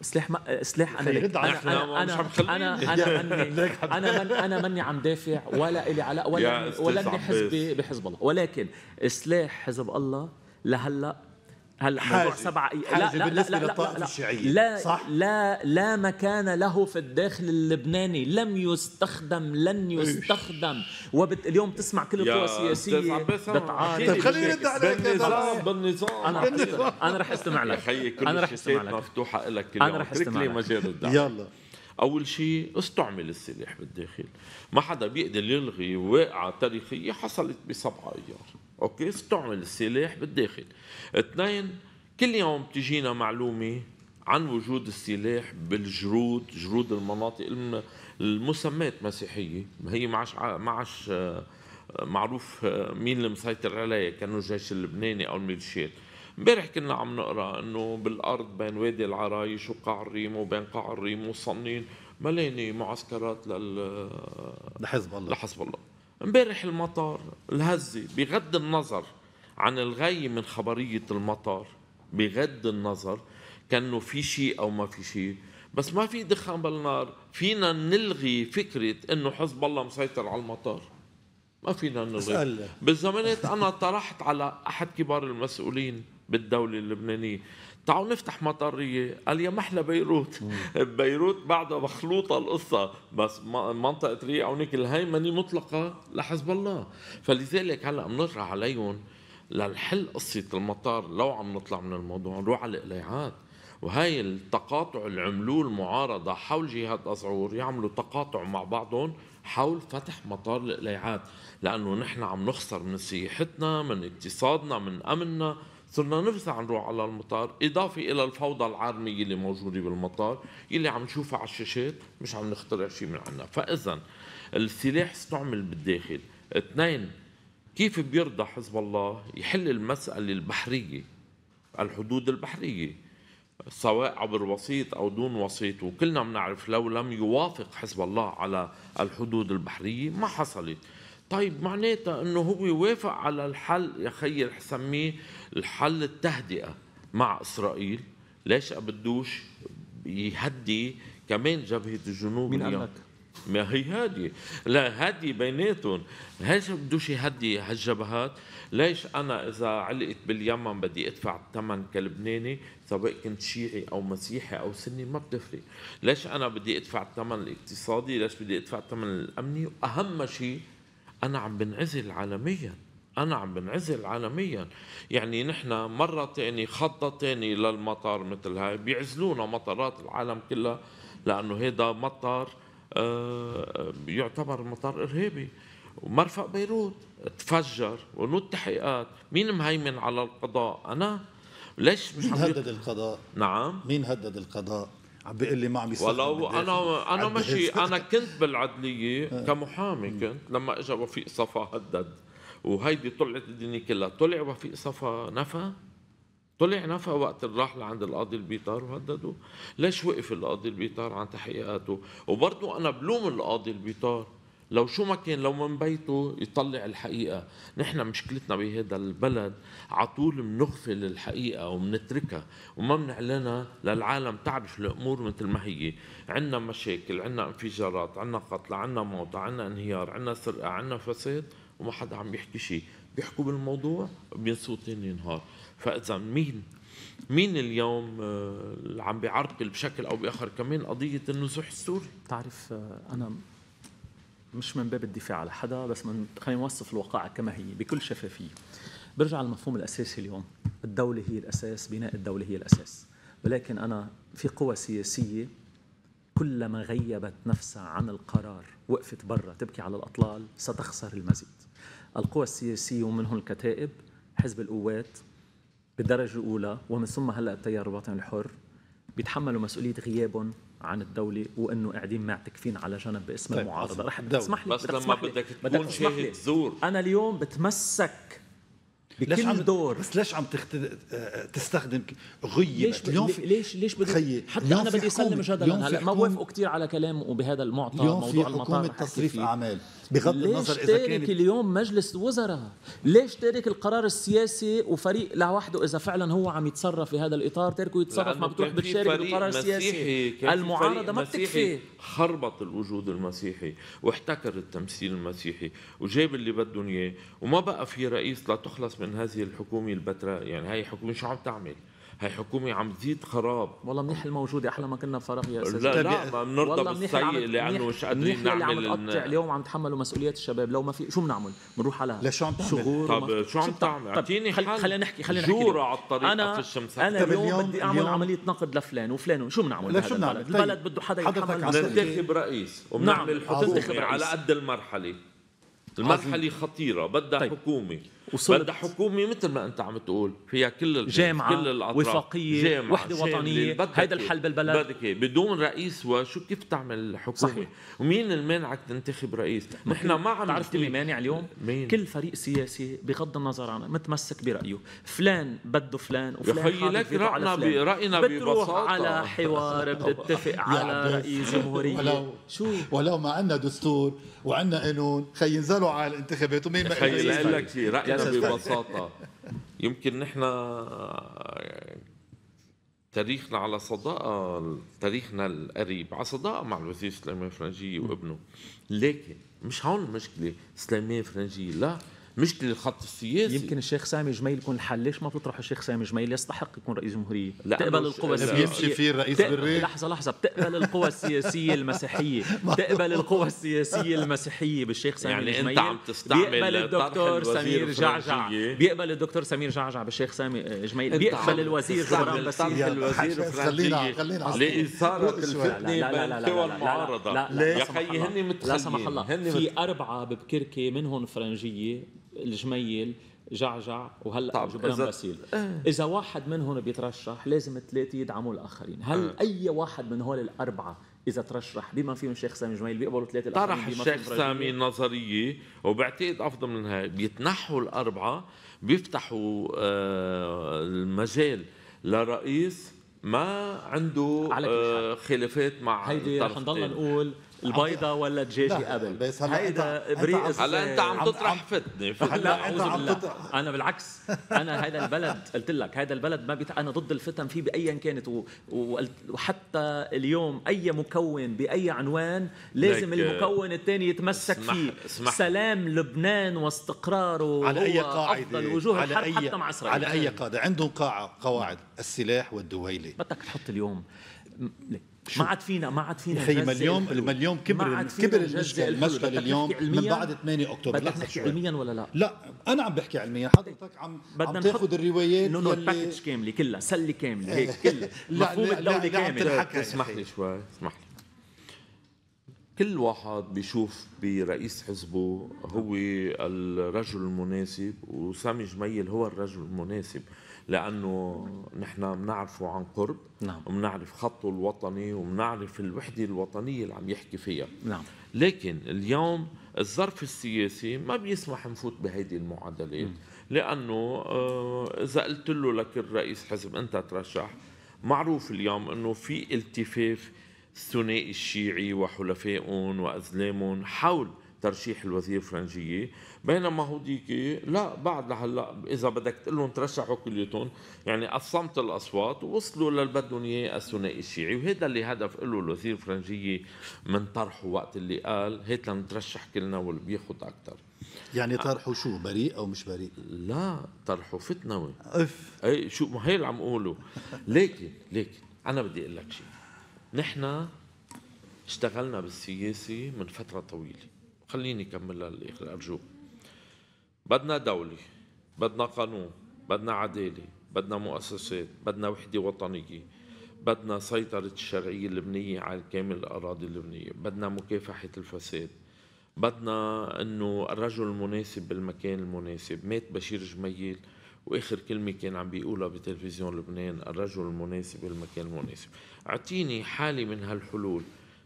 [SPEAKER 3] سلاح ما سلاح انا لك انا انا انا انا انا <laughs> انا, من أنا مني عم دافع ولا الي علاقه ولا ولا حزبي بحزب الله ولكن سلاح حزب الله لهلا هلا موضوع سبعة إيه؟ لا لا لا لا لا لا صح؟ لا لا مكان له في الداخل اللبناني لم يستخدم لن يستخدم وبت اليوم تسمع كل القوى السياسية بتعاني طيب خلينا نرد عليك بالنظام بالنظام انا انا رح استمع لك انا رح استمع لك مفتوحة لك انا رح استمع لك مجال الدعم يلا
[SPEAKER 2] أول شيء استعمل السلاح بالداخل ما حدا بيقدر يلغي واقعة تاريخية حصلت بسبعة أيار اوكي استعمل السلاح بالداخل اثنين كل يوم بتجينا معلومه عن وجود السلاح بالجرود جرود المناطق المسمات مسيحيه هي معش معش آه، معروف آه، مين اللي مسيطر عليها كانوا الجيش اللبناني او الميليشيات امبارح كنا عم نقرا انه بالارض بين وادي العرايش وقاع الريم وبين قاع الريم وصنين ملاني معسكرات لل لحزب الله لحزب الله امبارح المطار الهزة بغض النظر عن الغي من خبرية المطار بغض النظر كأنه في شيء أو ما في شيء بس ما في دخان بالنار فينا نلغي فكرة أنه حزب الله مسيطر على المطار ما فينا نلغي بالزمانات أنا طرحت على أحد كبار المسؤولين بالدولة اللبنانية تعالوا نفتح مطرية قال يا محلى بيروت بيروت بعدها مخلوطة القصة بس منطقة ريع ونيك الهيمنة مطلقة لحزب الله فلذلك هلا بنرجع عليهم لنحل قصة المطار لو عم نطلع من الموضوع نروح على القليعات وهي التقاطع اللي عملوه المعارضة حول جهات أزعور يعملوا تقاطع مع بعضهم حول فتح مطار القليعات لأنه نحن عم نخسر من سياحتنا من اقتصادنا من أمننا صرنا نفزع نروح على المطار إضافة إلى الفوضى العارمية اللي موجودة بالمطار اللي عم نشوفها على الشاشات مش عم نخترع شيء من عنا فإذا السلاح استعمل بالداخل اثنين كيف بيرضى حزب الله يحل المسألة البحرية الحدود البحرية سواء عبر وسيط أو دون وسيط وكلنا بنعرف لو لم يوافق حزب الله على الحدود البحرية ما حصلت طيب معناتها انه هو وافق على الحل يا خيي سميه الحل التهدئة مع إسرائيل ليش بدوش يهدي كمان جبهة الجنوب مين قال لك؟ ما هي هادية لا هادية بيناتهم ليش بدوش يهدي هالجبهات ليش أنا إذا علقت باليمن بدي أدفع الثمن كلبناني سواء كنت شيعي أو مسيحي أو سني ما بتفرق ليش أنا بدي أدفع الثمن الاقتصادي ليش بدي أدفع الثمن الأمني وأهم شيء أنا عم بنعزل عالمياً أنا عم بنعزل عالميا يعني نحن مرة تاني خطة تاني للمطار مثل هاي بيعزلونا مطارات العالم كلها لأنه هيدا مطار آه، يعتبر مطار إرهابي ومرفق بيروت تفجر ونو التحقيقات مين مهيمن على القضاء أنا ليش مش مين هدد القضاء نعم مين هدد القضاء عم بيقول لي ما عم ولو انا انا ماشي انا كنت بالعدليه <laughs> آه. كمحامي كنت لما اجى وفيق صفا هدد وهيدي طلعت الدنيا كلها طلع وفيق صفا نفى طلع نفى وقت راح لعند القاضي البيطار وهدده ليش وقف القاضي البيطار عن تحقيقاته وبرضه انا بلوم القاضي البيطار لو شو ما كان لو من بيته يطلع الحقيقة نحن مشكلتنا بهذا البلد على طول بنغفل الحقيقة وبنتركها وما بنعلنها للعالم تعرف الأمور مثل ما هي عندنا مشاكل عندنا انفجارات عندنا قتل عندنا موت عندنا انهيار عندنا سرقة عندنا فساد وما حدا عم يحكي شيء بيحكوا بالموضوع تاني نهار فاذا مين مين اليوم
[SPEAKER 3] آه، اللي عم بيعرقل بشكل او باخر كمان قضيه النزوح السوري تعرف آه، انا مش من باب الدفاع على حدا بس من خلينا نوصف الواقعة كما هي بكل شفافية برجع للمفهوم الأساسي اليوم الدولة هي الأساس بناء الدولة هي الأساس ولكن أنا في قوى سياسية كلما غيبت نفسها عن القرار وقفت برا تبكي على الأطلال ستخسر المزيد القوى السياسية ومنهم الكتائب حزب القوات بالدرجة الأولى ومن ثم هلأ التيار الوطني الحر بيتحملوا مسؤولية غيابهم عن الدولة وانه قاعدين معتكفين على جنب باسم طيب المعارضة رح تسمح لي بس لما بدك تكون شاهد زور انا اليوم بتمسك بكل ليش عم دور بس ليش عم تخت... آه، تستخدم غيب ليش اليوم في... ليش ليش بدك حتى انا بدي اسلم جدلا هلا ما بوافقوا كثير على كلامه وبهذا المعطى المطار اليوم في حكومه تصريف اعمال بغض النظر اذا كان ليش اليوم مجلس الوزراء ليش تارك القرار السياسي وفريق لوحده اذا فعلا هو عم يتصرف في هذا الاطار تاركه يتصرف ما بتروح بتشارك بالقرار السياسي المعارضه ما بتكفي
[SPEAKER 2] خربط الوجود المسيحي واحتكر التمثيل المسيحي وجاب اللي بدهم اياه وما بقى في رئيس لتخلص من هذه الحكومه البتراء يعني هاي الحكومه شو عم تعمل؟ هي حكومه عم
[SPEAKER 3] تزيد خراب والله منيح الموجوده احلى ما كنا بصراحه يا استاذ لا لا ما بنرضى بالسيء لانه مش قادرين نعمل عم تقطع اليوم عم تحملوا مسؤوليات الشباب لو ما في شو بنعمل بنروح على ليش شو عم تعمل شغور طب شو عم تعمل اعطيني حل خلينا نحكي خلينا نحكي جوره على الطريق انا في الشمس انا اليوم بدي اعمل عمليه نقد لفلان وفلان شو بنعمل ليش شو بنعمل البلد طيب. بده حدا يتحمل ننتخب رئيس
[SPEAKER 2] نعم. وبنعمل حكومه على قد المرحله المرحله خطيره بدها طيب. حكومه وصلت بدها حكومه مثل ما انت عم تقول فيها كل جامعه كل الاطراف وفاقيه جامعة وحده وطنيه هيدا الحل بالبلد بدك بدون رئيس وشو كيف تعمل حكومه صحيح.
[SPEAKER 3] ومين المانعك تنتخب رئيس نحن ما عم بتعرف اللي مانع اليوم مين؟ كل فريق سياسي بغض النظر عن متمسك برايه فلان بده فلان وفلان يا لك راينا براينا ببساطه على حوار بتتفق على رئيس جمهوريه ولو شو
[SPEAKER 1] ولو ما عندنا دستور وعندنا قانون خي ينزلوا على الانتخابات ومين ما لك شيء راينا ببساطه
[SPEAKER 2] يمكن نحن آه، تاريخنا على صداقه تاريخنا القريب على صداقه مع الوزير سليمان فرنجي وابنه لكن مش هون المشكله سليمان فرنجي لا مشكله الخط
[SPEAKER 3] السياسي يمكن الشيخ سامي جميل يكون الحل ليش ما بتطرح الشيخ سامي جميل يستحق يكون رئيس جمهوريه لا تقبل القوى السياسيه بيمشي فيه الرئيس بري لحظه لحظه بتقبل القوى السياسيه المسيحيه بتقبل القوى السياسيه المسيحيه بالشيخ سامي يعني جميل انت عم تستعمل بيقبل الدكتور سمير جعجع بيقبل الدكتور سمير جعجع بالشيخ سامي جميل بيقبل الوزير جبران باسيل الوزير خلينا خلينا صارت الفتنه بين قوى المعارضه لا لا لا لا لا لا لا لا لا لا لا لا ل الجميل جعجع وهلا جبران إذا... باسيل اه. اذا واحد منهم بيترشح لازم الثلاثه يدعموا الاخرين هل اه. اي واحد من هول الاربعه اذا ترشح بما فيهم الشيخ سامي جميل بيقبلوا ثلاثه الاخرين طرح الشيخ سامي
[SPEAKER 2] نظريه وبعتقد افضل من هيك بيتنحوا الاربعه بيفتحوا آه، المجال لرئيس ما عنده على آه، خلافات مع هيدي رح نضلنا نقول
[SPEAKER 3] البيضة ولا الدجاجة قبل بس هلا هيدا بريق هلا انت عم تطرح
[SPEAKER 2] فتنة هلا انت عم تطرح
[SPEAKER 3] انا بالعكس انا هيدا البلد قلت لك هيدا البلد ما بيت... انا ضد الفتن فيه بايا كانت و... و... وحتى اليوم اي مكون باي عنوان لازم المكون الثاني يتمسك اسمح... فيه اسمح... سلام لبنان واستقراره على اي قاعدة افضل وجوه على الحرب أي... حتى مع اسرائيل على اي
[SPEAKER 1] قاعدة عندهم قاعة قواعد السلاح والدويلة
[SPEAKER 3] بدك تحط اليوم ليه؟ ما عاد فينا ما عاد فينا خي ما اليوم ما اليوم كبر كبر المشكله اليوم من بعد 8 اكتوبر بدك تحكي علميا ولا لا؟ لا انا عم بحكي علميا حضرتك عم بدنا تاخذ الروايات نو نو الباكج كامله كلها سله كامله هيك <laughs> كلها مفهوم الدوله كامله اسمح لي
[SPEAKER 2] شوي اسمح لي كل واحد بيشوف برئيس حزبه هو الرجل المناسب وسامي جميل هو الرجل المناسب لانه نحن بنعرفه عن قرب نعم وبنعرف خطه الوطني وبنعرف الوحده الوطنيه اللي عم يحكي فيها نعم لكن اليوم الظرف السياسي ما بيسمح نفوت بهيدي المعادلات لانه آه، اذا قلت له لكل رئيس حزب انت ترشح معروف اليوم انه في التفاف الثنائي الشيعي وحلفائهم وازلامهم حول ترشيح الوزير الفرنجيه بينما هوديك لا بعد لهلا اذا بدك تقول لهم ترشحوا كليتهم يعني قسمت الاصوات ووصلوا للي بدهم اياه الثنائي الشيعي وهذا اللي هدف له الوزير الفرنجيه من طرحه وقت اللي قال هيك لنترشح كلنا واللي بياخذ اكثر يعني طرحه شو بريء او مش بريء؟ لا طرحه فتنوي اف اي شو ما هي اللي عم اقوله لكن لكن انا بدي اقول لك شيء نحن اشتغلنا بالسياسه من فتره طويله خليني كملها للآخر أرجوك بدنا دولة بدنا قانون بدنا عدالة بدنا مؤسسات بدنا وحدة وطنية بدنا سيطرة الشرعية اللبنية على كامل الأراضي اللبنية بدنا مكافحة الفساد بدنا انه الرجل المناسب بالمكان المناسب مات بشير جميل واخر كلمه كان عم بيقولها بتلفزيون لبنان الرجل المناسب بالمكان المناسب اعطيني حاله من هالحلول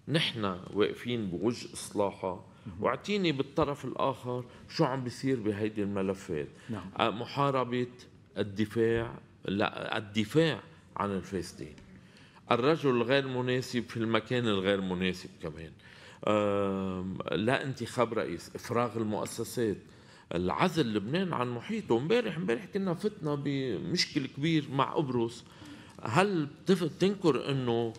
[SPEAKER 2] نحن واقفين بوجه اصلاحها واعطيني بالطرف الاخر شو عم بيصير بهيدي الملفات نعم. آه، محاربه الدفاع لا الدفاع عن الفاسدين الرجل الغير مناسب في المكان الغير مناسب كمان لا انتخاب رئيس افراغ المؤسسات العزل لبنان عن محيطه امبارح امبارح كنا فتنا بمشكل كبير مع قبرص هل بتنكر انه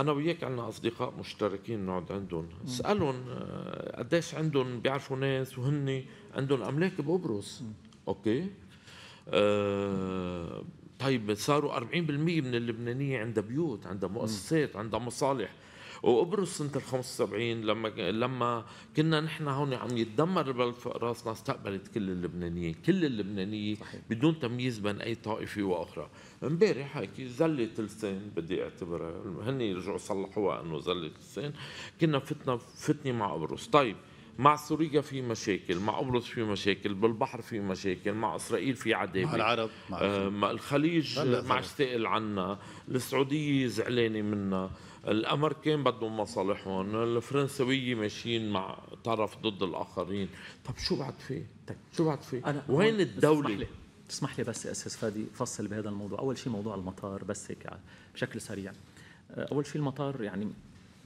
[SPEAKER 2] انا وياك عنا اصدقاء مشتركين نقعد عندهم اسالهم آه، قديش عندهم بيعرفوا ناس وهن عندهم املاك بقبرص اوكي أه طيب صاروا 40% من اللبنانيه عندها بيوت عندها مؤسسات عندها مصالح وقبرص سنه ال 75 لما لما كنا نحن هون عم يتدمر البلد فوق راسنا استقبلت كل اللبنانيين، كل اللبنانيين بدون تمييز بين اي طائفه واخرى، امبارح هيك زلت لسان بدي اعتبرها هن رجعوا صلحوها انه زلت لسان كنا فتنا فتنه مع قبرص طيب مع سوريا في مشاكل مع قبرص في مشاكل بالبحر في مشاكل مع اسرائيل في عذاب مع العرب مع آه الخليج ما عادش عنا السعوديه زعلانه منا الامريكان بدهم مصالحهم الفرنسويه ماشيين مع طرف ضد الاخرين
[SPEAKER 3] طب شو بعد في طيب شو بعد في وين الدوله تسمح لي بس استاذ فادي فصل بهذا الموضوع اول شيء موضوع المطار بس هيك بشكل سريع آه، اول شيء المطار يعني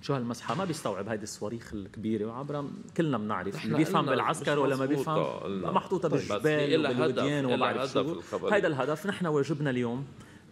[SPEAKER 3] شو هالمسحه ما بيستوعب هذه الصواريخ الكبيره وعبرها كلنا بنعرف اللي بيفهم بالعسكر ولا ما بيفهم محطوطه طيب، بالجبال وبالوديان وبعرف شو هذا الهدف نحن واجبنا اليوم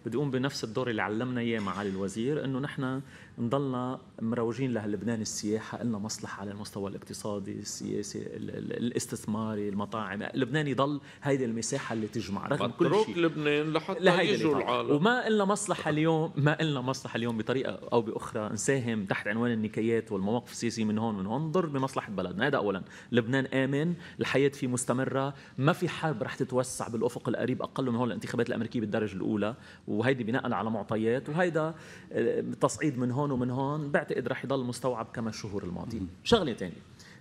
[SPEAKER 3] بدي اقوم بنفس الدور اللي علمنا اياه معالي الوزير انه نحن نضلنا مروجين لهالبنان السياحه لنا مصلحه على المستوى الاقتصادي السياسي الاستثماري المطاعم لبنان يضل هيدي المساحه اللي تجمع رغم كل شيء
[SPEAKER 2] لبنان لحتى يجوا العالم
[SPEAKER 3] وما إلنا مصلحه اليوم ما إلنا مصلحه اليوم بطريقه او باخرى نساهم تحت عنوان النكايات والمواقف السياسيه من هون من هون ضر بمصلحه بلدنا هذا اولا لبنان امن الحياه فيه مستمره ما في حرب رح تتوسع بالافق القريب اقل من هون الانتخابات الامريكيه بالدرجه الاولى وهيدي بناء على معطيات وهيدا آه، تصعيد من هون ومن هون بعتقد رح يضل مستوعب كما الشهور الماضيه شغله ثانيه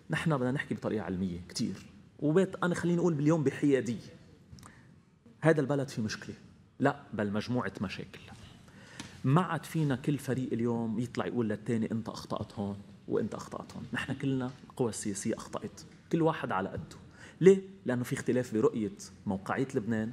[SPEAKER 3] نحن بدنا نحكي بطريقه علميه كثير وبيت انا خليني اقول باليوم بحياديه هذا البلد في مشكله لا بل مجموعه مشاكل ما عاد فينا كل فريق اليوم يطلع يقول للثاني انت اخطات هون وانت اخطات هون نحن كلنا القوى السياسيه اخطات كل واحد على قده ليه لانه في اختلاف برؤيه موقعيه لبنان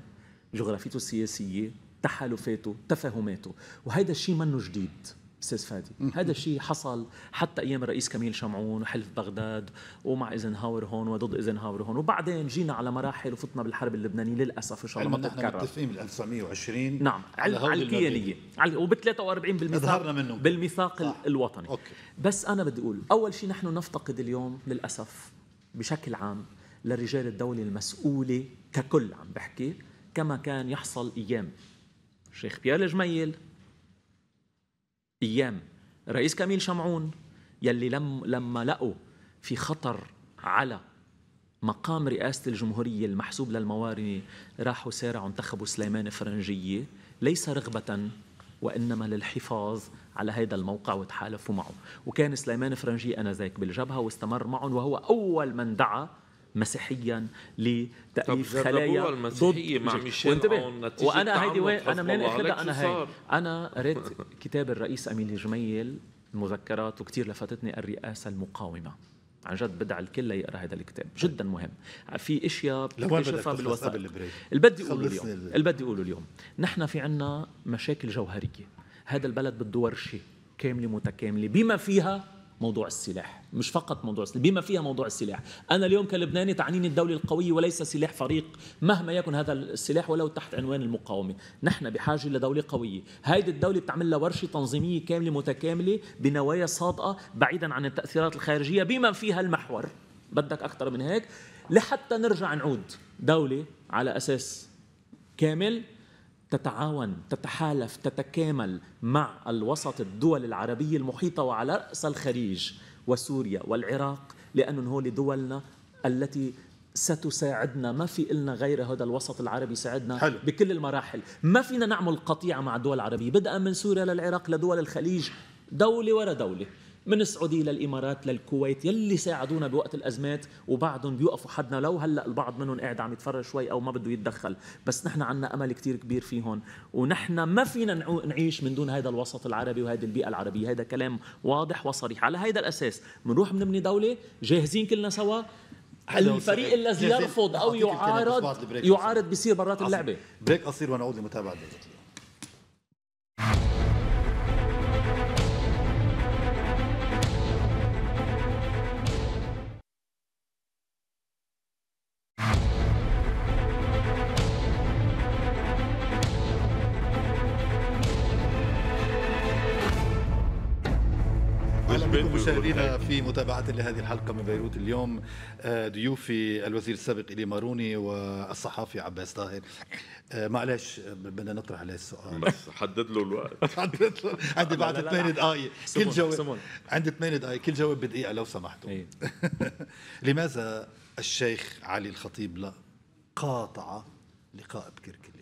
[SPEAKER 3] جغرافيته السياسيه تحالفاته تفاهماته وهذا الشيء منه جديد استاذ فادي هذا الشيء حصل حتى ايام الرئيس كميل شمعون وحلف بغداد ومع ايزنهاور هون وضد ايزنهاور هون وبعدين جينا على مراحل وفتنا بالحرب اللبنانيه للاسف ان شاء الله ما تتكرر متفقين بال 1920 نعم على, على الكيانيه على وب 43 بالميثاق منه بالميثاق صح. الوطني أوكي. بس انا بدي اقول اول شيء نحن نفتقد اليوم للاسف بشكل عام لرجال الدوله المسؤوله ككل عم بحكي كما كان يحصل ايام شيخ بيير الجميل ايام رئيس كميل شمعون يلي لم لما لقوا في خطر على مقام رئاسة الجمهورية المحسوب للموارنة راحوا سارعوا انتخبوا سليمان فرنجية ليس رغبة وإنما للحفاظ على هذا الموقع وتحالفوا معه وكان سليمان فرنجي أنا ذاك بالجبهة واستمر معهم وهو أول من دعا مسيحيا لتاليف خلايا ضد مع ميشيل وانتبه وانا هيدي وين انا منين اخذها انا هي انا قريت <laughs> كتاب الرئيس امين الجميل المذكرات وكثير لفتتني الرئاسه المقاومه عن جد بدعى الكل يقرا هذا الكتاب جدا مهم في اشياء بتكتشفها بالوثائق اللي بدي اقوله اليوم اللي بدي اقوله اليوم نحن في عنا مشاكل جوهريه هذا البلد بده ورشه كامله متكامله بما فيها موضوع السلاح مش فقط موضوع السلاح بما فيها موضوع السلاح أنا اليوم كلبناني تعنيني الدولة القوية وليس سلاح فريق مهما يكن هذا السلاح ولو تحت عنوان المقاومة نحن بحاجة لدولة قوية هذه الدولة بتعمل لها ورشة تنظيمية كاملة متكاملة بنوايا صادقة بعيدا عن التأثيرات الخارجية بما فيها المحور بدك أكثر من هيك لحتى نرجع نعود دولة على أساس كامل تتعاون تتحالف تتكامل مع الوسط الدول العربية المحيطة وعلى رأس الخليج وسوريا والعراق لأن هول دولنا التي ستساعدنا ما في إلنا غير هذا الوسط العربي ساعدنا حلو. بكل المراحل ما فينا نعمل قطيعة مع الدول العربية بدءا من سوريا للعراق لدول الخليج دولة ورا دولة من السعوديه للامارات للكويت يلي ساعدونا بوقت الازمات وبعدهم بيوقفوا حدنا لو هلا البعض منهم قاعد عم يتفرج شوي او ما بده يتدخل بس نحن عندنا امل كتير كبير فيهم ونحن ما فينا نعيش من دون هذا الوسط العربي وهذه البيئه العربيه هذا كلام واضح وصريح على هذا الاساس بنروح بنبني دوله جاهزين كلنا سوا الفريق الذي يرفض او يعارض يعارض بيصير برات اللعبه بريك قصير ونعود لمتابعه
[SPEAKER 1] في متابعة لهذه الحلقة من بيروت اليوم آه، ضيوفي الوزير السابق إلي ماروني والصحافي عباس طاهر آه، معلش بدنا نطرح عليه السؤال بس
[SPEAKER 2] حدد له الوقت <laughs> حدد
[SPEAKER 1] له عندي بعد ثمان دقائق كل جواب عندي ثمان دقائق كل جواب بدقيقة لو سمحتوا إيه. <laughs> لماذا الشيخ علي الخطيب لا
[SPEAKER 3] قاطع لقاء بكركلي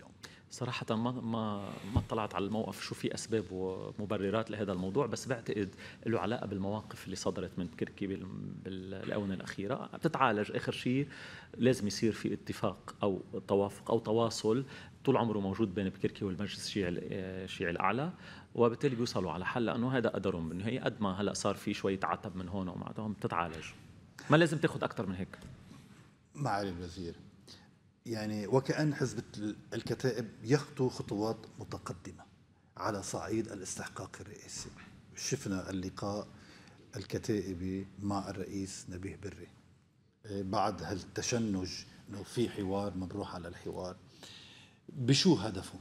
[SPEAKER 3] صراحة ما ما ما اطلعت على الموقف شو في اسباب ومبررات لهذا الموضوع بس بعتقد له علاقة بالمواقف اللي صدرت من كركي بالاونة الأخيرة بتتعالج آخر شيء لازم يصير في اتفاق أو توافق أو تواصل طول عمره موجود بين بكركي والمجلس الشيعي الشيعي الاعلى وبالتالي بيوصلوا على حل لانه هذا قدرهم بالنهايه قد ما هلا صار في شويه عتب من هون ومعتهم بتتعالج ما لازم تاخذ اكثر من هيك
[SPEAKER 1] معالي الوزير يعني وكأن حزب الكتائب يخطو خطوات متقدمة على صعيد الاستحقاق الرئاسي شفنا اللقاء الكتائبي مع الرئيس نبيه بري إيه، بعد هالتشنج انه في حوار مبروح على الحوار بشو هدفه؟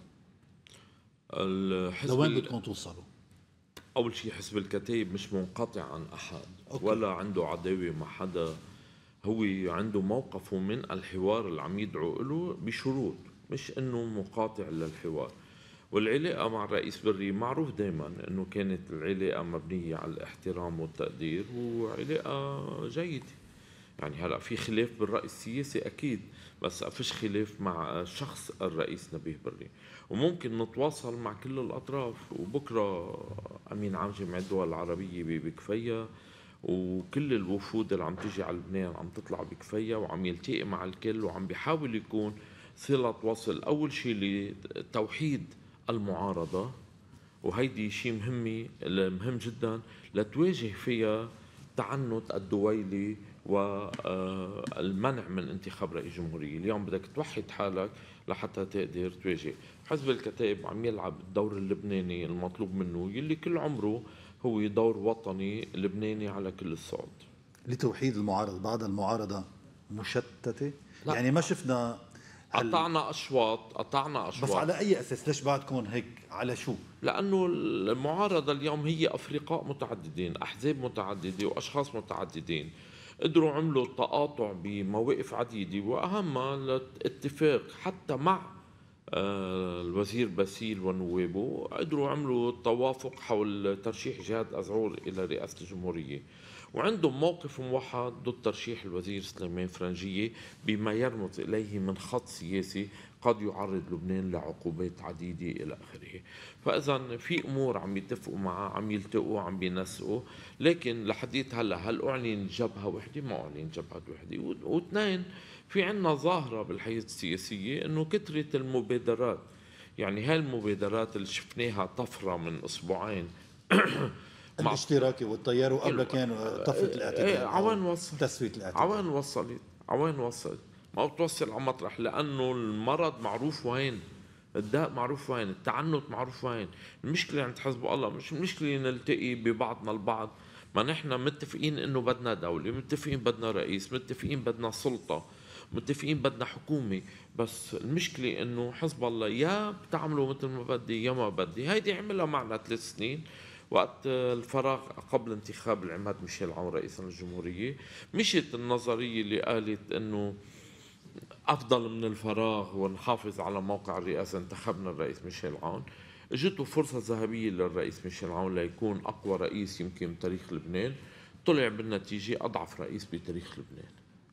[SPEAKER 2] الحزب لوين بدكم توصلوا؟ اول شيء حزب الكتائب مش منقطع عن احد أوكي. ولا عنده عداوه مع حدا هو عنده موقفه من الحوار اللي عم يدعو له بشروط مش انه مقاطع للحوار والعلاقة مع الرئيس بري معروف دائما انه كانت العلاقة مبنية على الاحترام والتقدير وعلاقة جيدة يعني هلا في خلاف بالرأي السياسي اكيد بس فيش خلاف مع شخص الرئيس نبيه بري وممكن نتواصل مع كل الاطراف وبكره امين عام جمعيه الدول العربيه بكفيه وكل الوفود اللي عم تيجي على لبنان عم تطلع بكفية وعم يلتقي مع الكل وعم بيحاول يكون صلة وصل أول شيء لتوحيد المعارضة وهيدي شيء مهمة مهم جدا لتواجه فيها تعنت الدويلي والمنع آه، من انتخاب رئيس جمهورية اليوم بدك توحد حالك لحتى تقدر تواجه حزب الكتائب عم يلعب الدور اللبناني المطلوب منه يلي كل عمره هو دور وطني لبناني على كل الصعد
[SPEAKER 1] لتوحيد المعارضة بعد المعارضة مشتتة لا. يعني ما شفنا
[SPEAKER 2] قطعنا اشواط قطعنا اشواط بس على اي اساس
[SPEAKER 1] ليش بعدكم هيك
[SPEAKER 2] على شو لانه المعارضه اليوم هي افرقاء متعددين احزاب متعدده واشخاص متعددين قدروا عملوا تقاطع بمواقف عديده واهمها الاتفاق حتى مع آه، الوزير باسيل ونوابه قدروا عملوا التوافق حول ترشيح جهاد أزعور إلى رئاسة الجمهورية وعندهم موقف موحد ضد ترشيح الوزير سليمان فرنجية بما يرمز إليه من خط سياسي قد يعرض لبنان لعقوبات عديدة إلى آخره فإذا في أمور عم يتفقوا معها عم يلتقوا عم بينسقوا لكن لحديت هلا هل أعلن جبهة وحدة ما أعلن جبهة وحدة واثنين في عنا ظاهرة بالحياة السياسية أنه كثرة المبادرات يعني هالمبادرات اللي شفناها طفرة من أسبوعين <coughs> الاشتراكي والتيار وقبل كانوا طفره إيه، الاعتداء عوان وصلت تسويه الاعتداء عوان وصلت عوان وصلت ما بتوصل على مطرح لانه المرض معروف وين الداء معروف وين التعنت معروف وين المشكلة عند يعني حزب الله مش المشكلة نلتقي ببعضنا البعض ما نحن متفقين انه بدنا دولة متفقين بدنا رئيس متفقين بدنا سلطة متفقين بدنا حكومة بس المشكلة انه حزب الله يا بتعملوا مثل ما بدي يا ما بدي هيدي عملها معنا ثلاث سنين وقت الفراغ قبل انتخاب العماد ميشيل عون رئيسا للجمهورية مشيت النظرية اللي قالت انه أفضل من الفراغ ونحافظ على موقع الرئاسة انتخبنا الرئيس ميشيل عون اجته فرصة ذهبية للرئيس ميشيل عون ليكون أقوى رئيس يمكن بتاريخ لبنان طلع بالنتيجة أضعف رئيس بتاريخ لبنان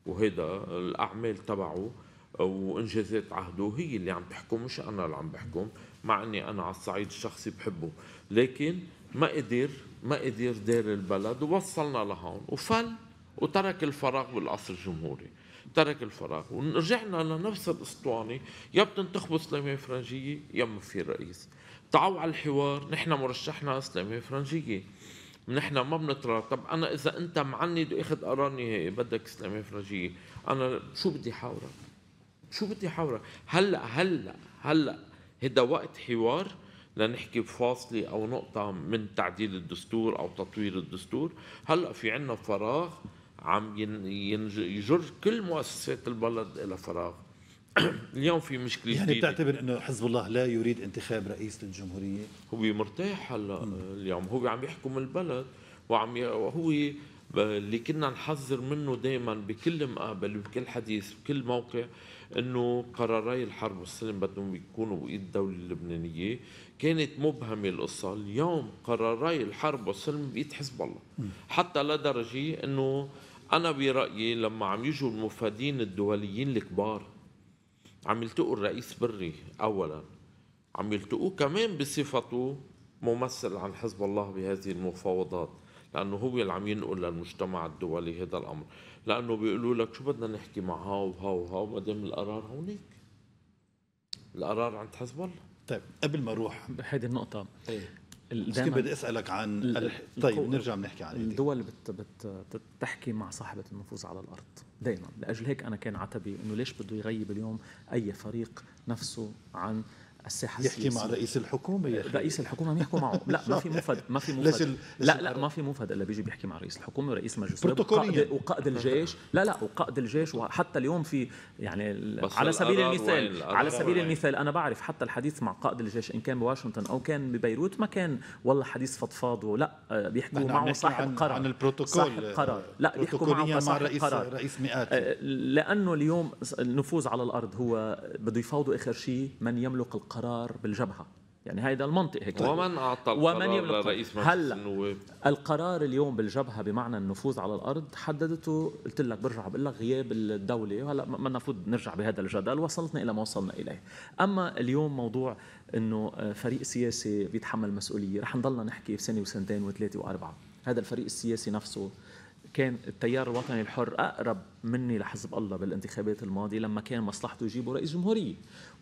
[SPEAKER 2] وهذا الأعمال تبعه وانجازات عهده هي اللي عم تحكم مش انا اللي عم بحكم مع اني انا على الصعيد الشخصي بحبه لكن ما قدر ما قدر دير البلد ووصلنا لهون وفل وترك الفراغ بالقصر الجمهوري ترك الفراغ ورجعنا لنفس الاسطوانه يا بتنتخبوا سليمان فرنجيه يا ما في رئيس تعوا على الحوار نحن مرشحنا سليمان فرنجيه نحن ما طب انا اذا انت معند واخذ قرار نهائي بدك سليمان فرنجيه انا شو بدي حاورك شو بدي حاورك هلا هلا هلا هيدا وقت حوار لنحكي بفاصلة أو نقطة من تعديل الدستور أو تطوير الدستور هلأ في عنا فراغ عم يجر كل مؤسسات البلد الى فراغ <clears throat> اليوم في مشكله يعني بتعتبر انه حزب الله لا يريد انتخاب رئيس للجمهوريه هو مرتاح هلا اليوم هو عم يحكم البلد وعم هو اللي كنا نحذر منه دائما بكل مقابل بكل حديث بكل موقع انه قراري الحرب والسلم بدهم يكونوا بايد الدوله اللبنانيه كانت مبهمه القصه اليوم قراري الحرب والسلم بايد حزب الله حتى لدرجه انه انا برايي لما عم يجوا المفادين الدوليين الكبار عم يلتقوا الرئيس بري اولا عم يلتقوه كمان بصفته ممثل عن حزب الله بهذه المفاوضات لانه هو اللي عم ينقل للمجتمع الدولي هذا الامر لانه بيقولوا لك شو بدنا نحكي مع ها وها وها ما دام القرار هونيك
[SPEAKER 3] القرار عند حزب الله طيب قبل ما اروح بهيدي النقطه أيه. بس كنت بدي اسالك
[SPEAKER 1] عن طيب نرجع بنحكي
[SPEAKER 3] عن الدول بت... بتحكي مع صاحبه النفوذ على الارض دائما لاجل هيك انا كان عتبي انه ليش بده يغيب اليوم اي فريق نفسه عن الساحه السياسيه يحكي مع رئيس الحكومه يا رئيس الحكومه بيحكوا معه لا ما في مفد ما في مفد <laughs> لا لا ما في مفد الا بيجي بيحكي مع رئيس الحكومه ورئيس مجلس وقائد, وقائد الجيش لا لا وقائد الجيش وحتى اليوم في يعني على سبيل المثال على سبيل المثال انا بعرف حتى الحديث مع قائد الجيش ان كان بواشنطن او كان ببيروت ما كان والله حديث فضفاض ولا بيحكوا نعم، معه صاحب قرار عن البروتوكول صاحب قرار لا بيحكوا معه صاحب رئيس قرار رئيس مئات أه، لانه اليوم النفوذ على الارض هو بده يفاوضوا اخر شيء من يملك القرار بالجبهه يعني هيدا المنطق هيك ومن
[SPEAKER 2] اعطى القرار ومن يملك مجلس هلا
[SPEAKER 3] النواب القرار اليوم بالجبهه بمعنى النفوذ على الارض حددته قلت لك برجع بقول لك غياب الدوله وهلا ما نفوت نرجع بهذا الجدل وصلتنا الى ما وصلنا اليه اما اليوم موضوع انه آه، فريق سياسي بيتحمل مسؤوليه رح نضلنا نحكي في سنه وسنتين وثلاثه واربعه هذا الفريق السياسي نفسه كان التيار الوطني الحر اقرب مني لحزب الله بالانتخابات الماضيه لما كان مصلحته يجيبوا رئيس جمهوريه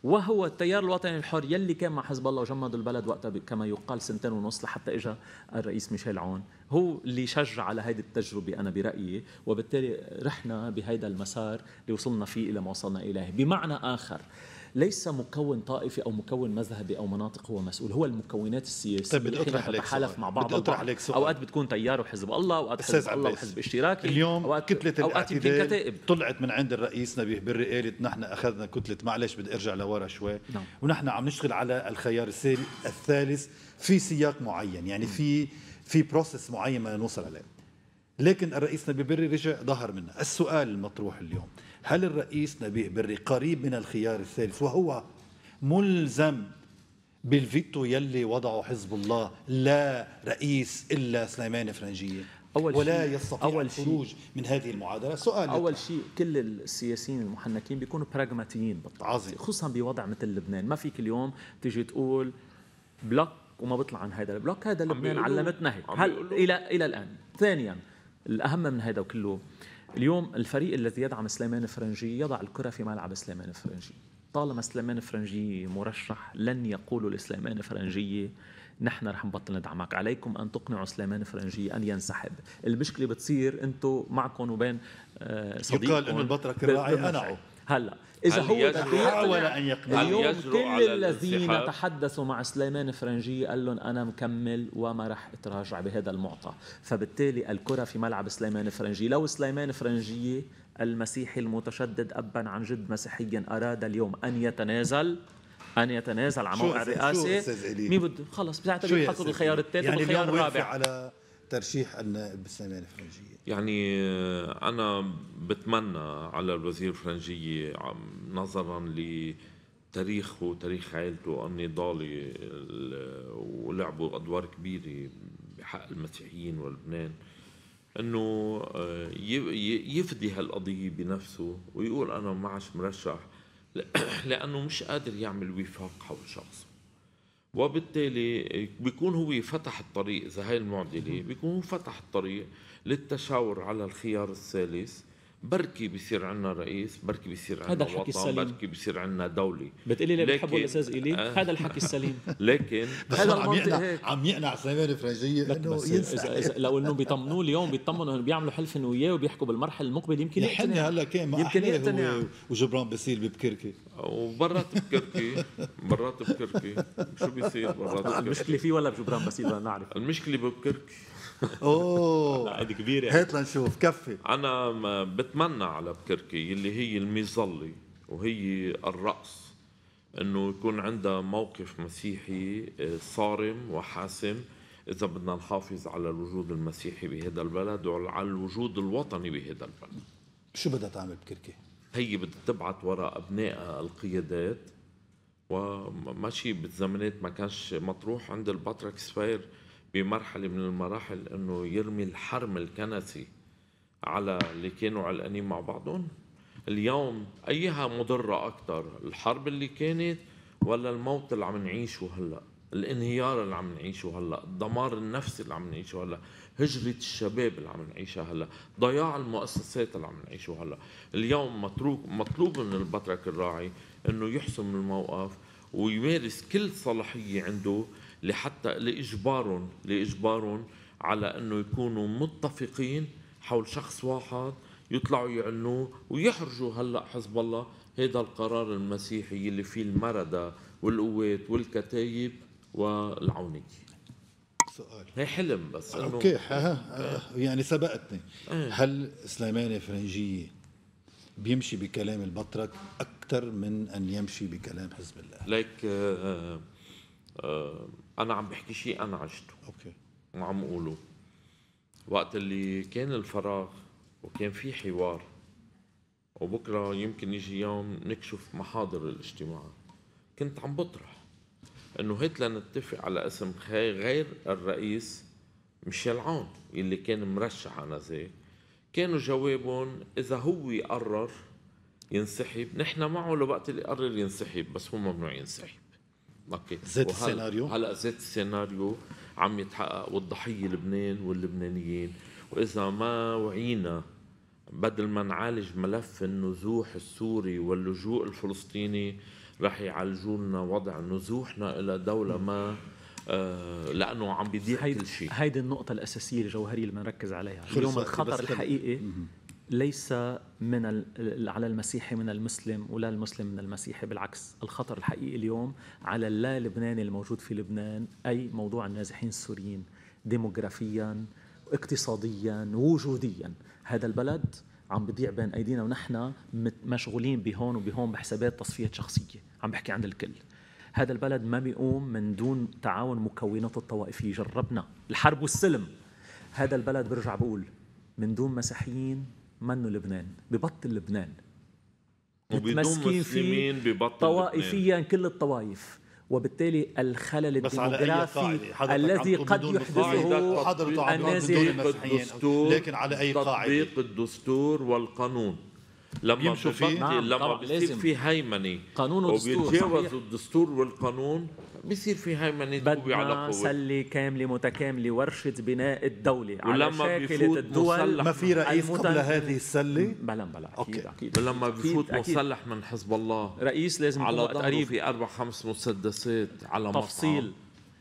[SPEAKER 3] وهو التيار الوطني الحر يلي كان مع حزب الله وجمد البلد وقتها كما يقال سنتين ونص لحتى اجى الرئيس ميشيل عون هو اللي شجع على هيدي التجربه انا برايي وبالتالي رحنا بهيدا المسار اللي وصلنا فيه الى ما وصلنا اليه بمعنى اخر ليس مكون طائفي او مكون مذهبي او مناطق هو مسؤول هو المكونات السياسيه طيب بدي اطرح عليك سؤال مع بعض اطرح عليك سؤال اوقات بتكون تيار وحزب الله اوقات حزب الله وحزب اشتراكي اليوم اوقات كتله اوقات يمكن كتائب
[SPEAKER 1] طلعت من عند الرئيس نبيه بري قالت نحن اخذنا كتله معلش بدي ارجع لورا شوي نعم. ونحن عم نشتغل على الخيار الثالث في سياق معين يعني نعم. في في بروسس معين ما نوصل عليه لكن الرئيس نبيه بري رجع ظهر منها السؤال المطروح اليوم هل الرئيس نبيه بري قريب من الخيار الثالث وهو ملزم بالفيتو يلي وضعه حزب الله لا رئيس الا سليمان فرنجيه أول ولا شيء يستطيع أول الخروج شيء
[SPEAKER 3] من هذه المعادله سؤال اول يطلع. شيء كل السياسيين المحنكين بيكونوا براغماتيين بالتعاطي خصوصا بوضع مثل لبنان ما فيك اليوم تيجي تقول بلوك وما بطلع عن هذا البلوك هذا لبنان علمتنا هيك هل الى الى الان ثانيا الاهم من هذا وكله اليوم الفريق الذي يدعم سليمان فرنجي يضع الكرة في ملعب سليمان فرنجي طالما سليمان فرنجي مرشح لن يقولوا لسليمان فرنجية نحن رح نبطل ندعمك عليكم أن تقنعوا سليمان فرنجي أن ينسحب المشكلة بتصير أنتم معكم وبين آه، صديقكم يقال أنه البطرك الراعي قنعوا هلا اذا هو بده حاول ان يقبل اليوم كل الذين تحدثوا مع سليمان فرنجي قال لهم انا مكمل وما راح اتراجع بهذا المعطى فبالتالي الكره في ملعب سليمان فرنجي لو سليمان فرنجي المسيحي المتشدد ابا عن جد مسيحيا اراد اليوم ان يتنازل ان يتنازل عن موقع الرئاسه مين بده خلص بيعتبر يحطوا بالخيار الثالث يعني والخيار الرابع
[SPEAKER 1] على ترشيح النائب البستاني الفرنجية
[SPEAKER 3] يعني
[SPEAKER 2] آه، أنا بتمنى على الوزير الفرنجية نظرا لتاريخه وتاريخ عائلته النضالي آه، ولعبوا أدوار كبيرة بحق المسيحيين ولبنان انه آه، يفدي هالقضيه بنفسه ويقول انا ما عادش مرشح <coughs> لانه مش قادر يعمل وفاق حول شخصه وبالتالي بيكون هو فتح الطريق اذا هاي المعضله بيكون هو فتح الطريق للتشاور على الخيار الثالث بركي بيصير عندنا رئيس بركي بيصير عندنا هذا الحكي وطن السليم. بركي بيصير
[SPEAKER 3] عندنا دولة بتقولي لي بتحبوا الاستاذ الي آه. هذا الحكي السليم <laughs> لكن هذا عم يقنع عم يقنع سليمان فرنجية انه ينسى إذا إذا لو انه بيطمنوه اليوم بيطمنوا انه بيعملوا حلف انه وياه وبيحكوا بالمرحلة المقبلة يمكن يحن هلا
[SPEAKER 1] كان يمكن يقتنع
[SPEAKER 3] وجبران بيصير ببكركي وبرات بكركي برات بكركي شو بيصير برات <laughs> بكركي المشكلة فيه ولا بجبران بصير نعرف المشكلة ببكركي اوه <laughs> عاد كبيره يعني. هات لنشوف كفي
[SPEAKER 2] انا بتمنى على بكركي اللي هي المظله وهي الراس انه يكون عندها موقف مسيحي آه، صارم وحاسم اذا بدنا نحافظ على الوجود المسيحي بهذا البلد وعلى الوجود الوطني بهذا البلد
[SPEAKER 1] شو بدها تعمل بكركي؟
[SPEAKER 2] هي بدها تبعت وراء ابنائها القيادات وماشي بالزمانات ما كانش مطروح عند الباتراك سفير بمرحلة من المراحل أنه يرمي الحرم الكنسي على اللي كانوا علقانين مع بعضهم اليوم أيها مضرة أكثر الحرب اللي كانت ولا الموت اللي عم نعيشه هلأ الانهيار اللي عم نعيشه هلا الدمار النفسي اللي عم نعيشه هلا هجرة الشباب اللي عم نعيشها هلا ضياع المؤسسات اللي عم نعيشه هلا اليوم متروك مطلوب من البطرك الراعي انه يحسم الموقف ويمارس كل صلاحية عنده لحتى لإجبارهم لإجبارهم على أنه يكونوا متفقين حول شخص واحد يطلعوا يعلنوه ويحرجوا هلا حزب الله هذا القرار المسيحي اللي فيه المردة والقوات والكتايب والعونية سؤال هي حلم بس انه اوكي ها ها
[SPEAKER 1] يعني سبقتني إيه. هل سليماني فرنجيه بيمشي بكلام البطرك اكثر من ان يمشي بكلام حزب الله
[SPEAKER 2] ليك آه آه انا عم بحكي شيء انا عشته اوكي وعم اقوله وقت اللي كان الفراغ وكان في حوار وبكره يمكن يجي يوم نكشف محاضر الاجتماع كنت عم بطرح انه هات لنتفق على اسم غير الرئيس ميشيل عون اللي كان مرشح انذاك كانوا جوابهم اذا هو قرر ينسحب نحن معه لوقت اللي قرر ينسحب بس هو ممنوع ينسحب اوكي زيت السيناريو هلا زيت السيناريو عم يتحقق والضحيه لبنان واللبنانيين واذا ما وعينا بدل ما نعالج ملف النزوح السوري واللجوء الفلسطيني رح يعالجوا لنا وضع نزوحنا الى دوله ما آه،
[SPEAKER 3] لانه عم بيضيع كل شيء هيدي النقطه الاساسيه الجوهريه اللي بنركز عليها اليوم الخطر الحقيقي ليس من على المسيحي من المسلم ولا المسلم من المسيحي بالعكس الخطر الحقيقي اليوم على اللا لبناني الموجود في لبنان أي موضوع النازحين السوريين ديموغرافيا اقتصاديا وجوديا هذا البلد عم بضيع بين ايدينا ونحن مشغولين بهون وبهون بحسابات تصفيه شخصيه عم بحكي عن الكل هذا البلد ما بيقوم من دون تعاون مكونات الطوائفيه جربنا الحرب والسلم هذا البلد برجع بقول من دون مسيحيين منه لبنان ببطل لبنان متمسكين فيه ببطل طوائفيا لبنان. كل الطوائف وبالتالي الخلل الديموغرافي الذي قد يحدثه النازل الدستور لكن على اي قاعده تطبيق
[SPEAKER 2] الدستور والقانون لما يمشوا في نعم،, نعم لما بيصير في هيمنه قانون وبيتجاوزوا الدستور والقانون
[SPEAKER 3] بيصير في هيمنه بدنا على سلة كاملة متكاملة ورشة بناء الدولة ولما على شاكلة الدول ما في رئيس قبل هذه السلة؟ بلا بلا
[SPEAKER 2] أكيد اكيد أكيد ولما بفوت مسلح من حزب الله رئيس لازم على قريب في أربع خمس مسدسات على تفصيل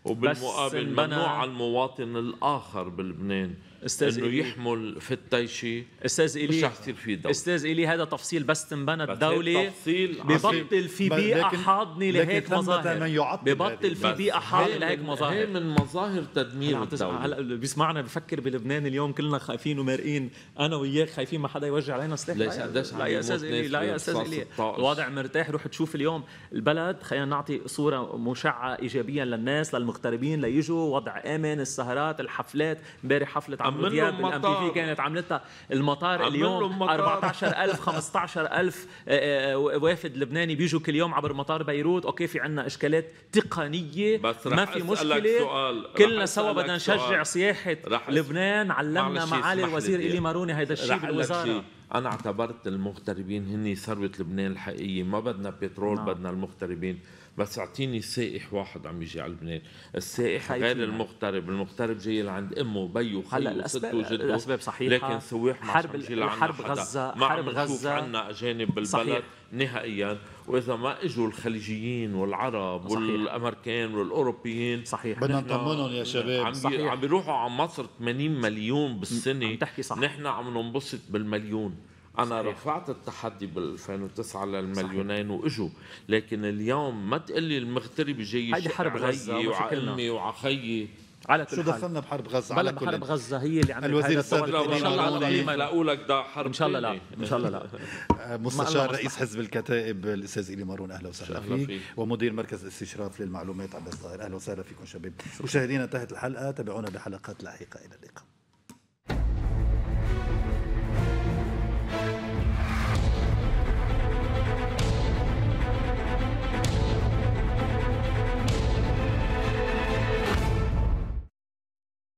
[SPEAKER 3] وبالمقابل ممنوع على المواطن الآخر بلبنان استاذ انه يحمل في التايشي استاذ الي مش رح يصير في دولة استاذ الي هذا تفصيل بس تنبنى الدولة تفصيل ببطل في بيئه حاضنه لهيك مظاهر ببطل في بيئه حاضنه لهيك مظاهر هي من مظاهر تدمير نعم، الدوله هلا بيسمعنا بفكر بلبنان اليوم كلنا خايفين ومرقين انا وياك خايفين ما حدا يوجع علينا سلاح لا يا استاذ الي لا يا استاذ الي الوضع مرتاح روح تشوف اليوم البلد خلينا نعطي صوره مشعه ايجابيا للناس للمغتربين ليجوا وضع امن السهرات الحفلات امبارح حفله أمن الام مطار في كانت عملتها المطار اليوم 14000 15000 آه، آه، آه، وافد لبناني بيجوا كل يوم عبر مطار بيروت اوكي في عندنا اشكالات تقنيه بس ما في مشكله سؤال. كلنا سوا بدنا نشجع سياحه لبنان علمنا معالي الوزير الي ماروني هذا الشيء بالوزاره
[SPEAKER 2] انا اعتبرت المغتربين هن ثروه لبنان الحقيقيه ما بدنا بترول نعم. بدنا المغتربين بس اعطيني سائح واحد عم يجي على لبنان السائح غير المغترب المغترب جاي لعند امه وبيه وخيه هلا الاسباب وجده الاسباب صحيحه لكن سواح ما حرب حرب غزه ما حرب غزه عنا اجانب بالبلد صحيح. نهائيا واذا ما اجوا الخليجيين والعرب صحيح. والامريكان والاوروبيين صحيح بدنا نطمنهم يا شباب عم صحيح. عم بيروحوا على مصر 80 مليون بالسنه عم تحكي صح نحن عم ننبسط بالمليون انا صحيح. رفعت التحدي بال 2009 للمليونين واجوا لكن اليوم ما تقول لي المغترب جاي هيدي حرب غزه وعمي وعخيي على كل شو دخلنا بحرب غزه على كل حرب غزه هي اللي عملت
[SPEAKER 1] الوزير السابق ان شاء الله
[SPEAKER 2] لاقولك ده حرب ان شاء الله لا ان شاء الله لا <laughs> مستشار رئيس
[SPEAKER 1] حزب الكتائب الاستاذ ايلي مارون اهلا وسهلا فيك ومدير مركز الاستشراف للمعلومات عبد الظاهر اهلا وسهلا فيكم شباب مشاهدينا انتهت الحلقه تابعونا بحلقات لاحقه الى اللقاء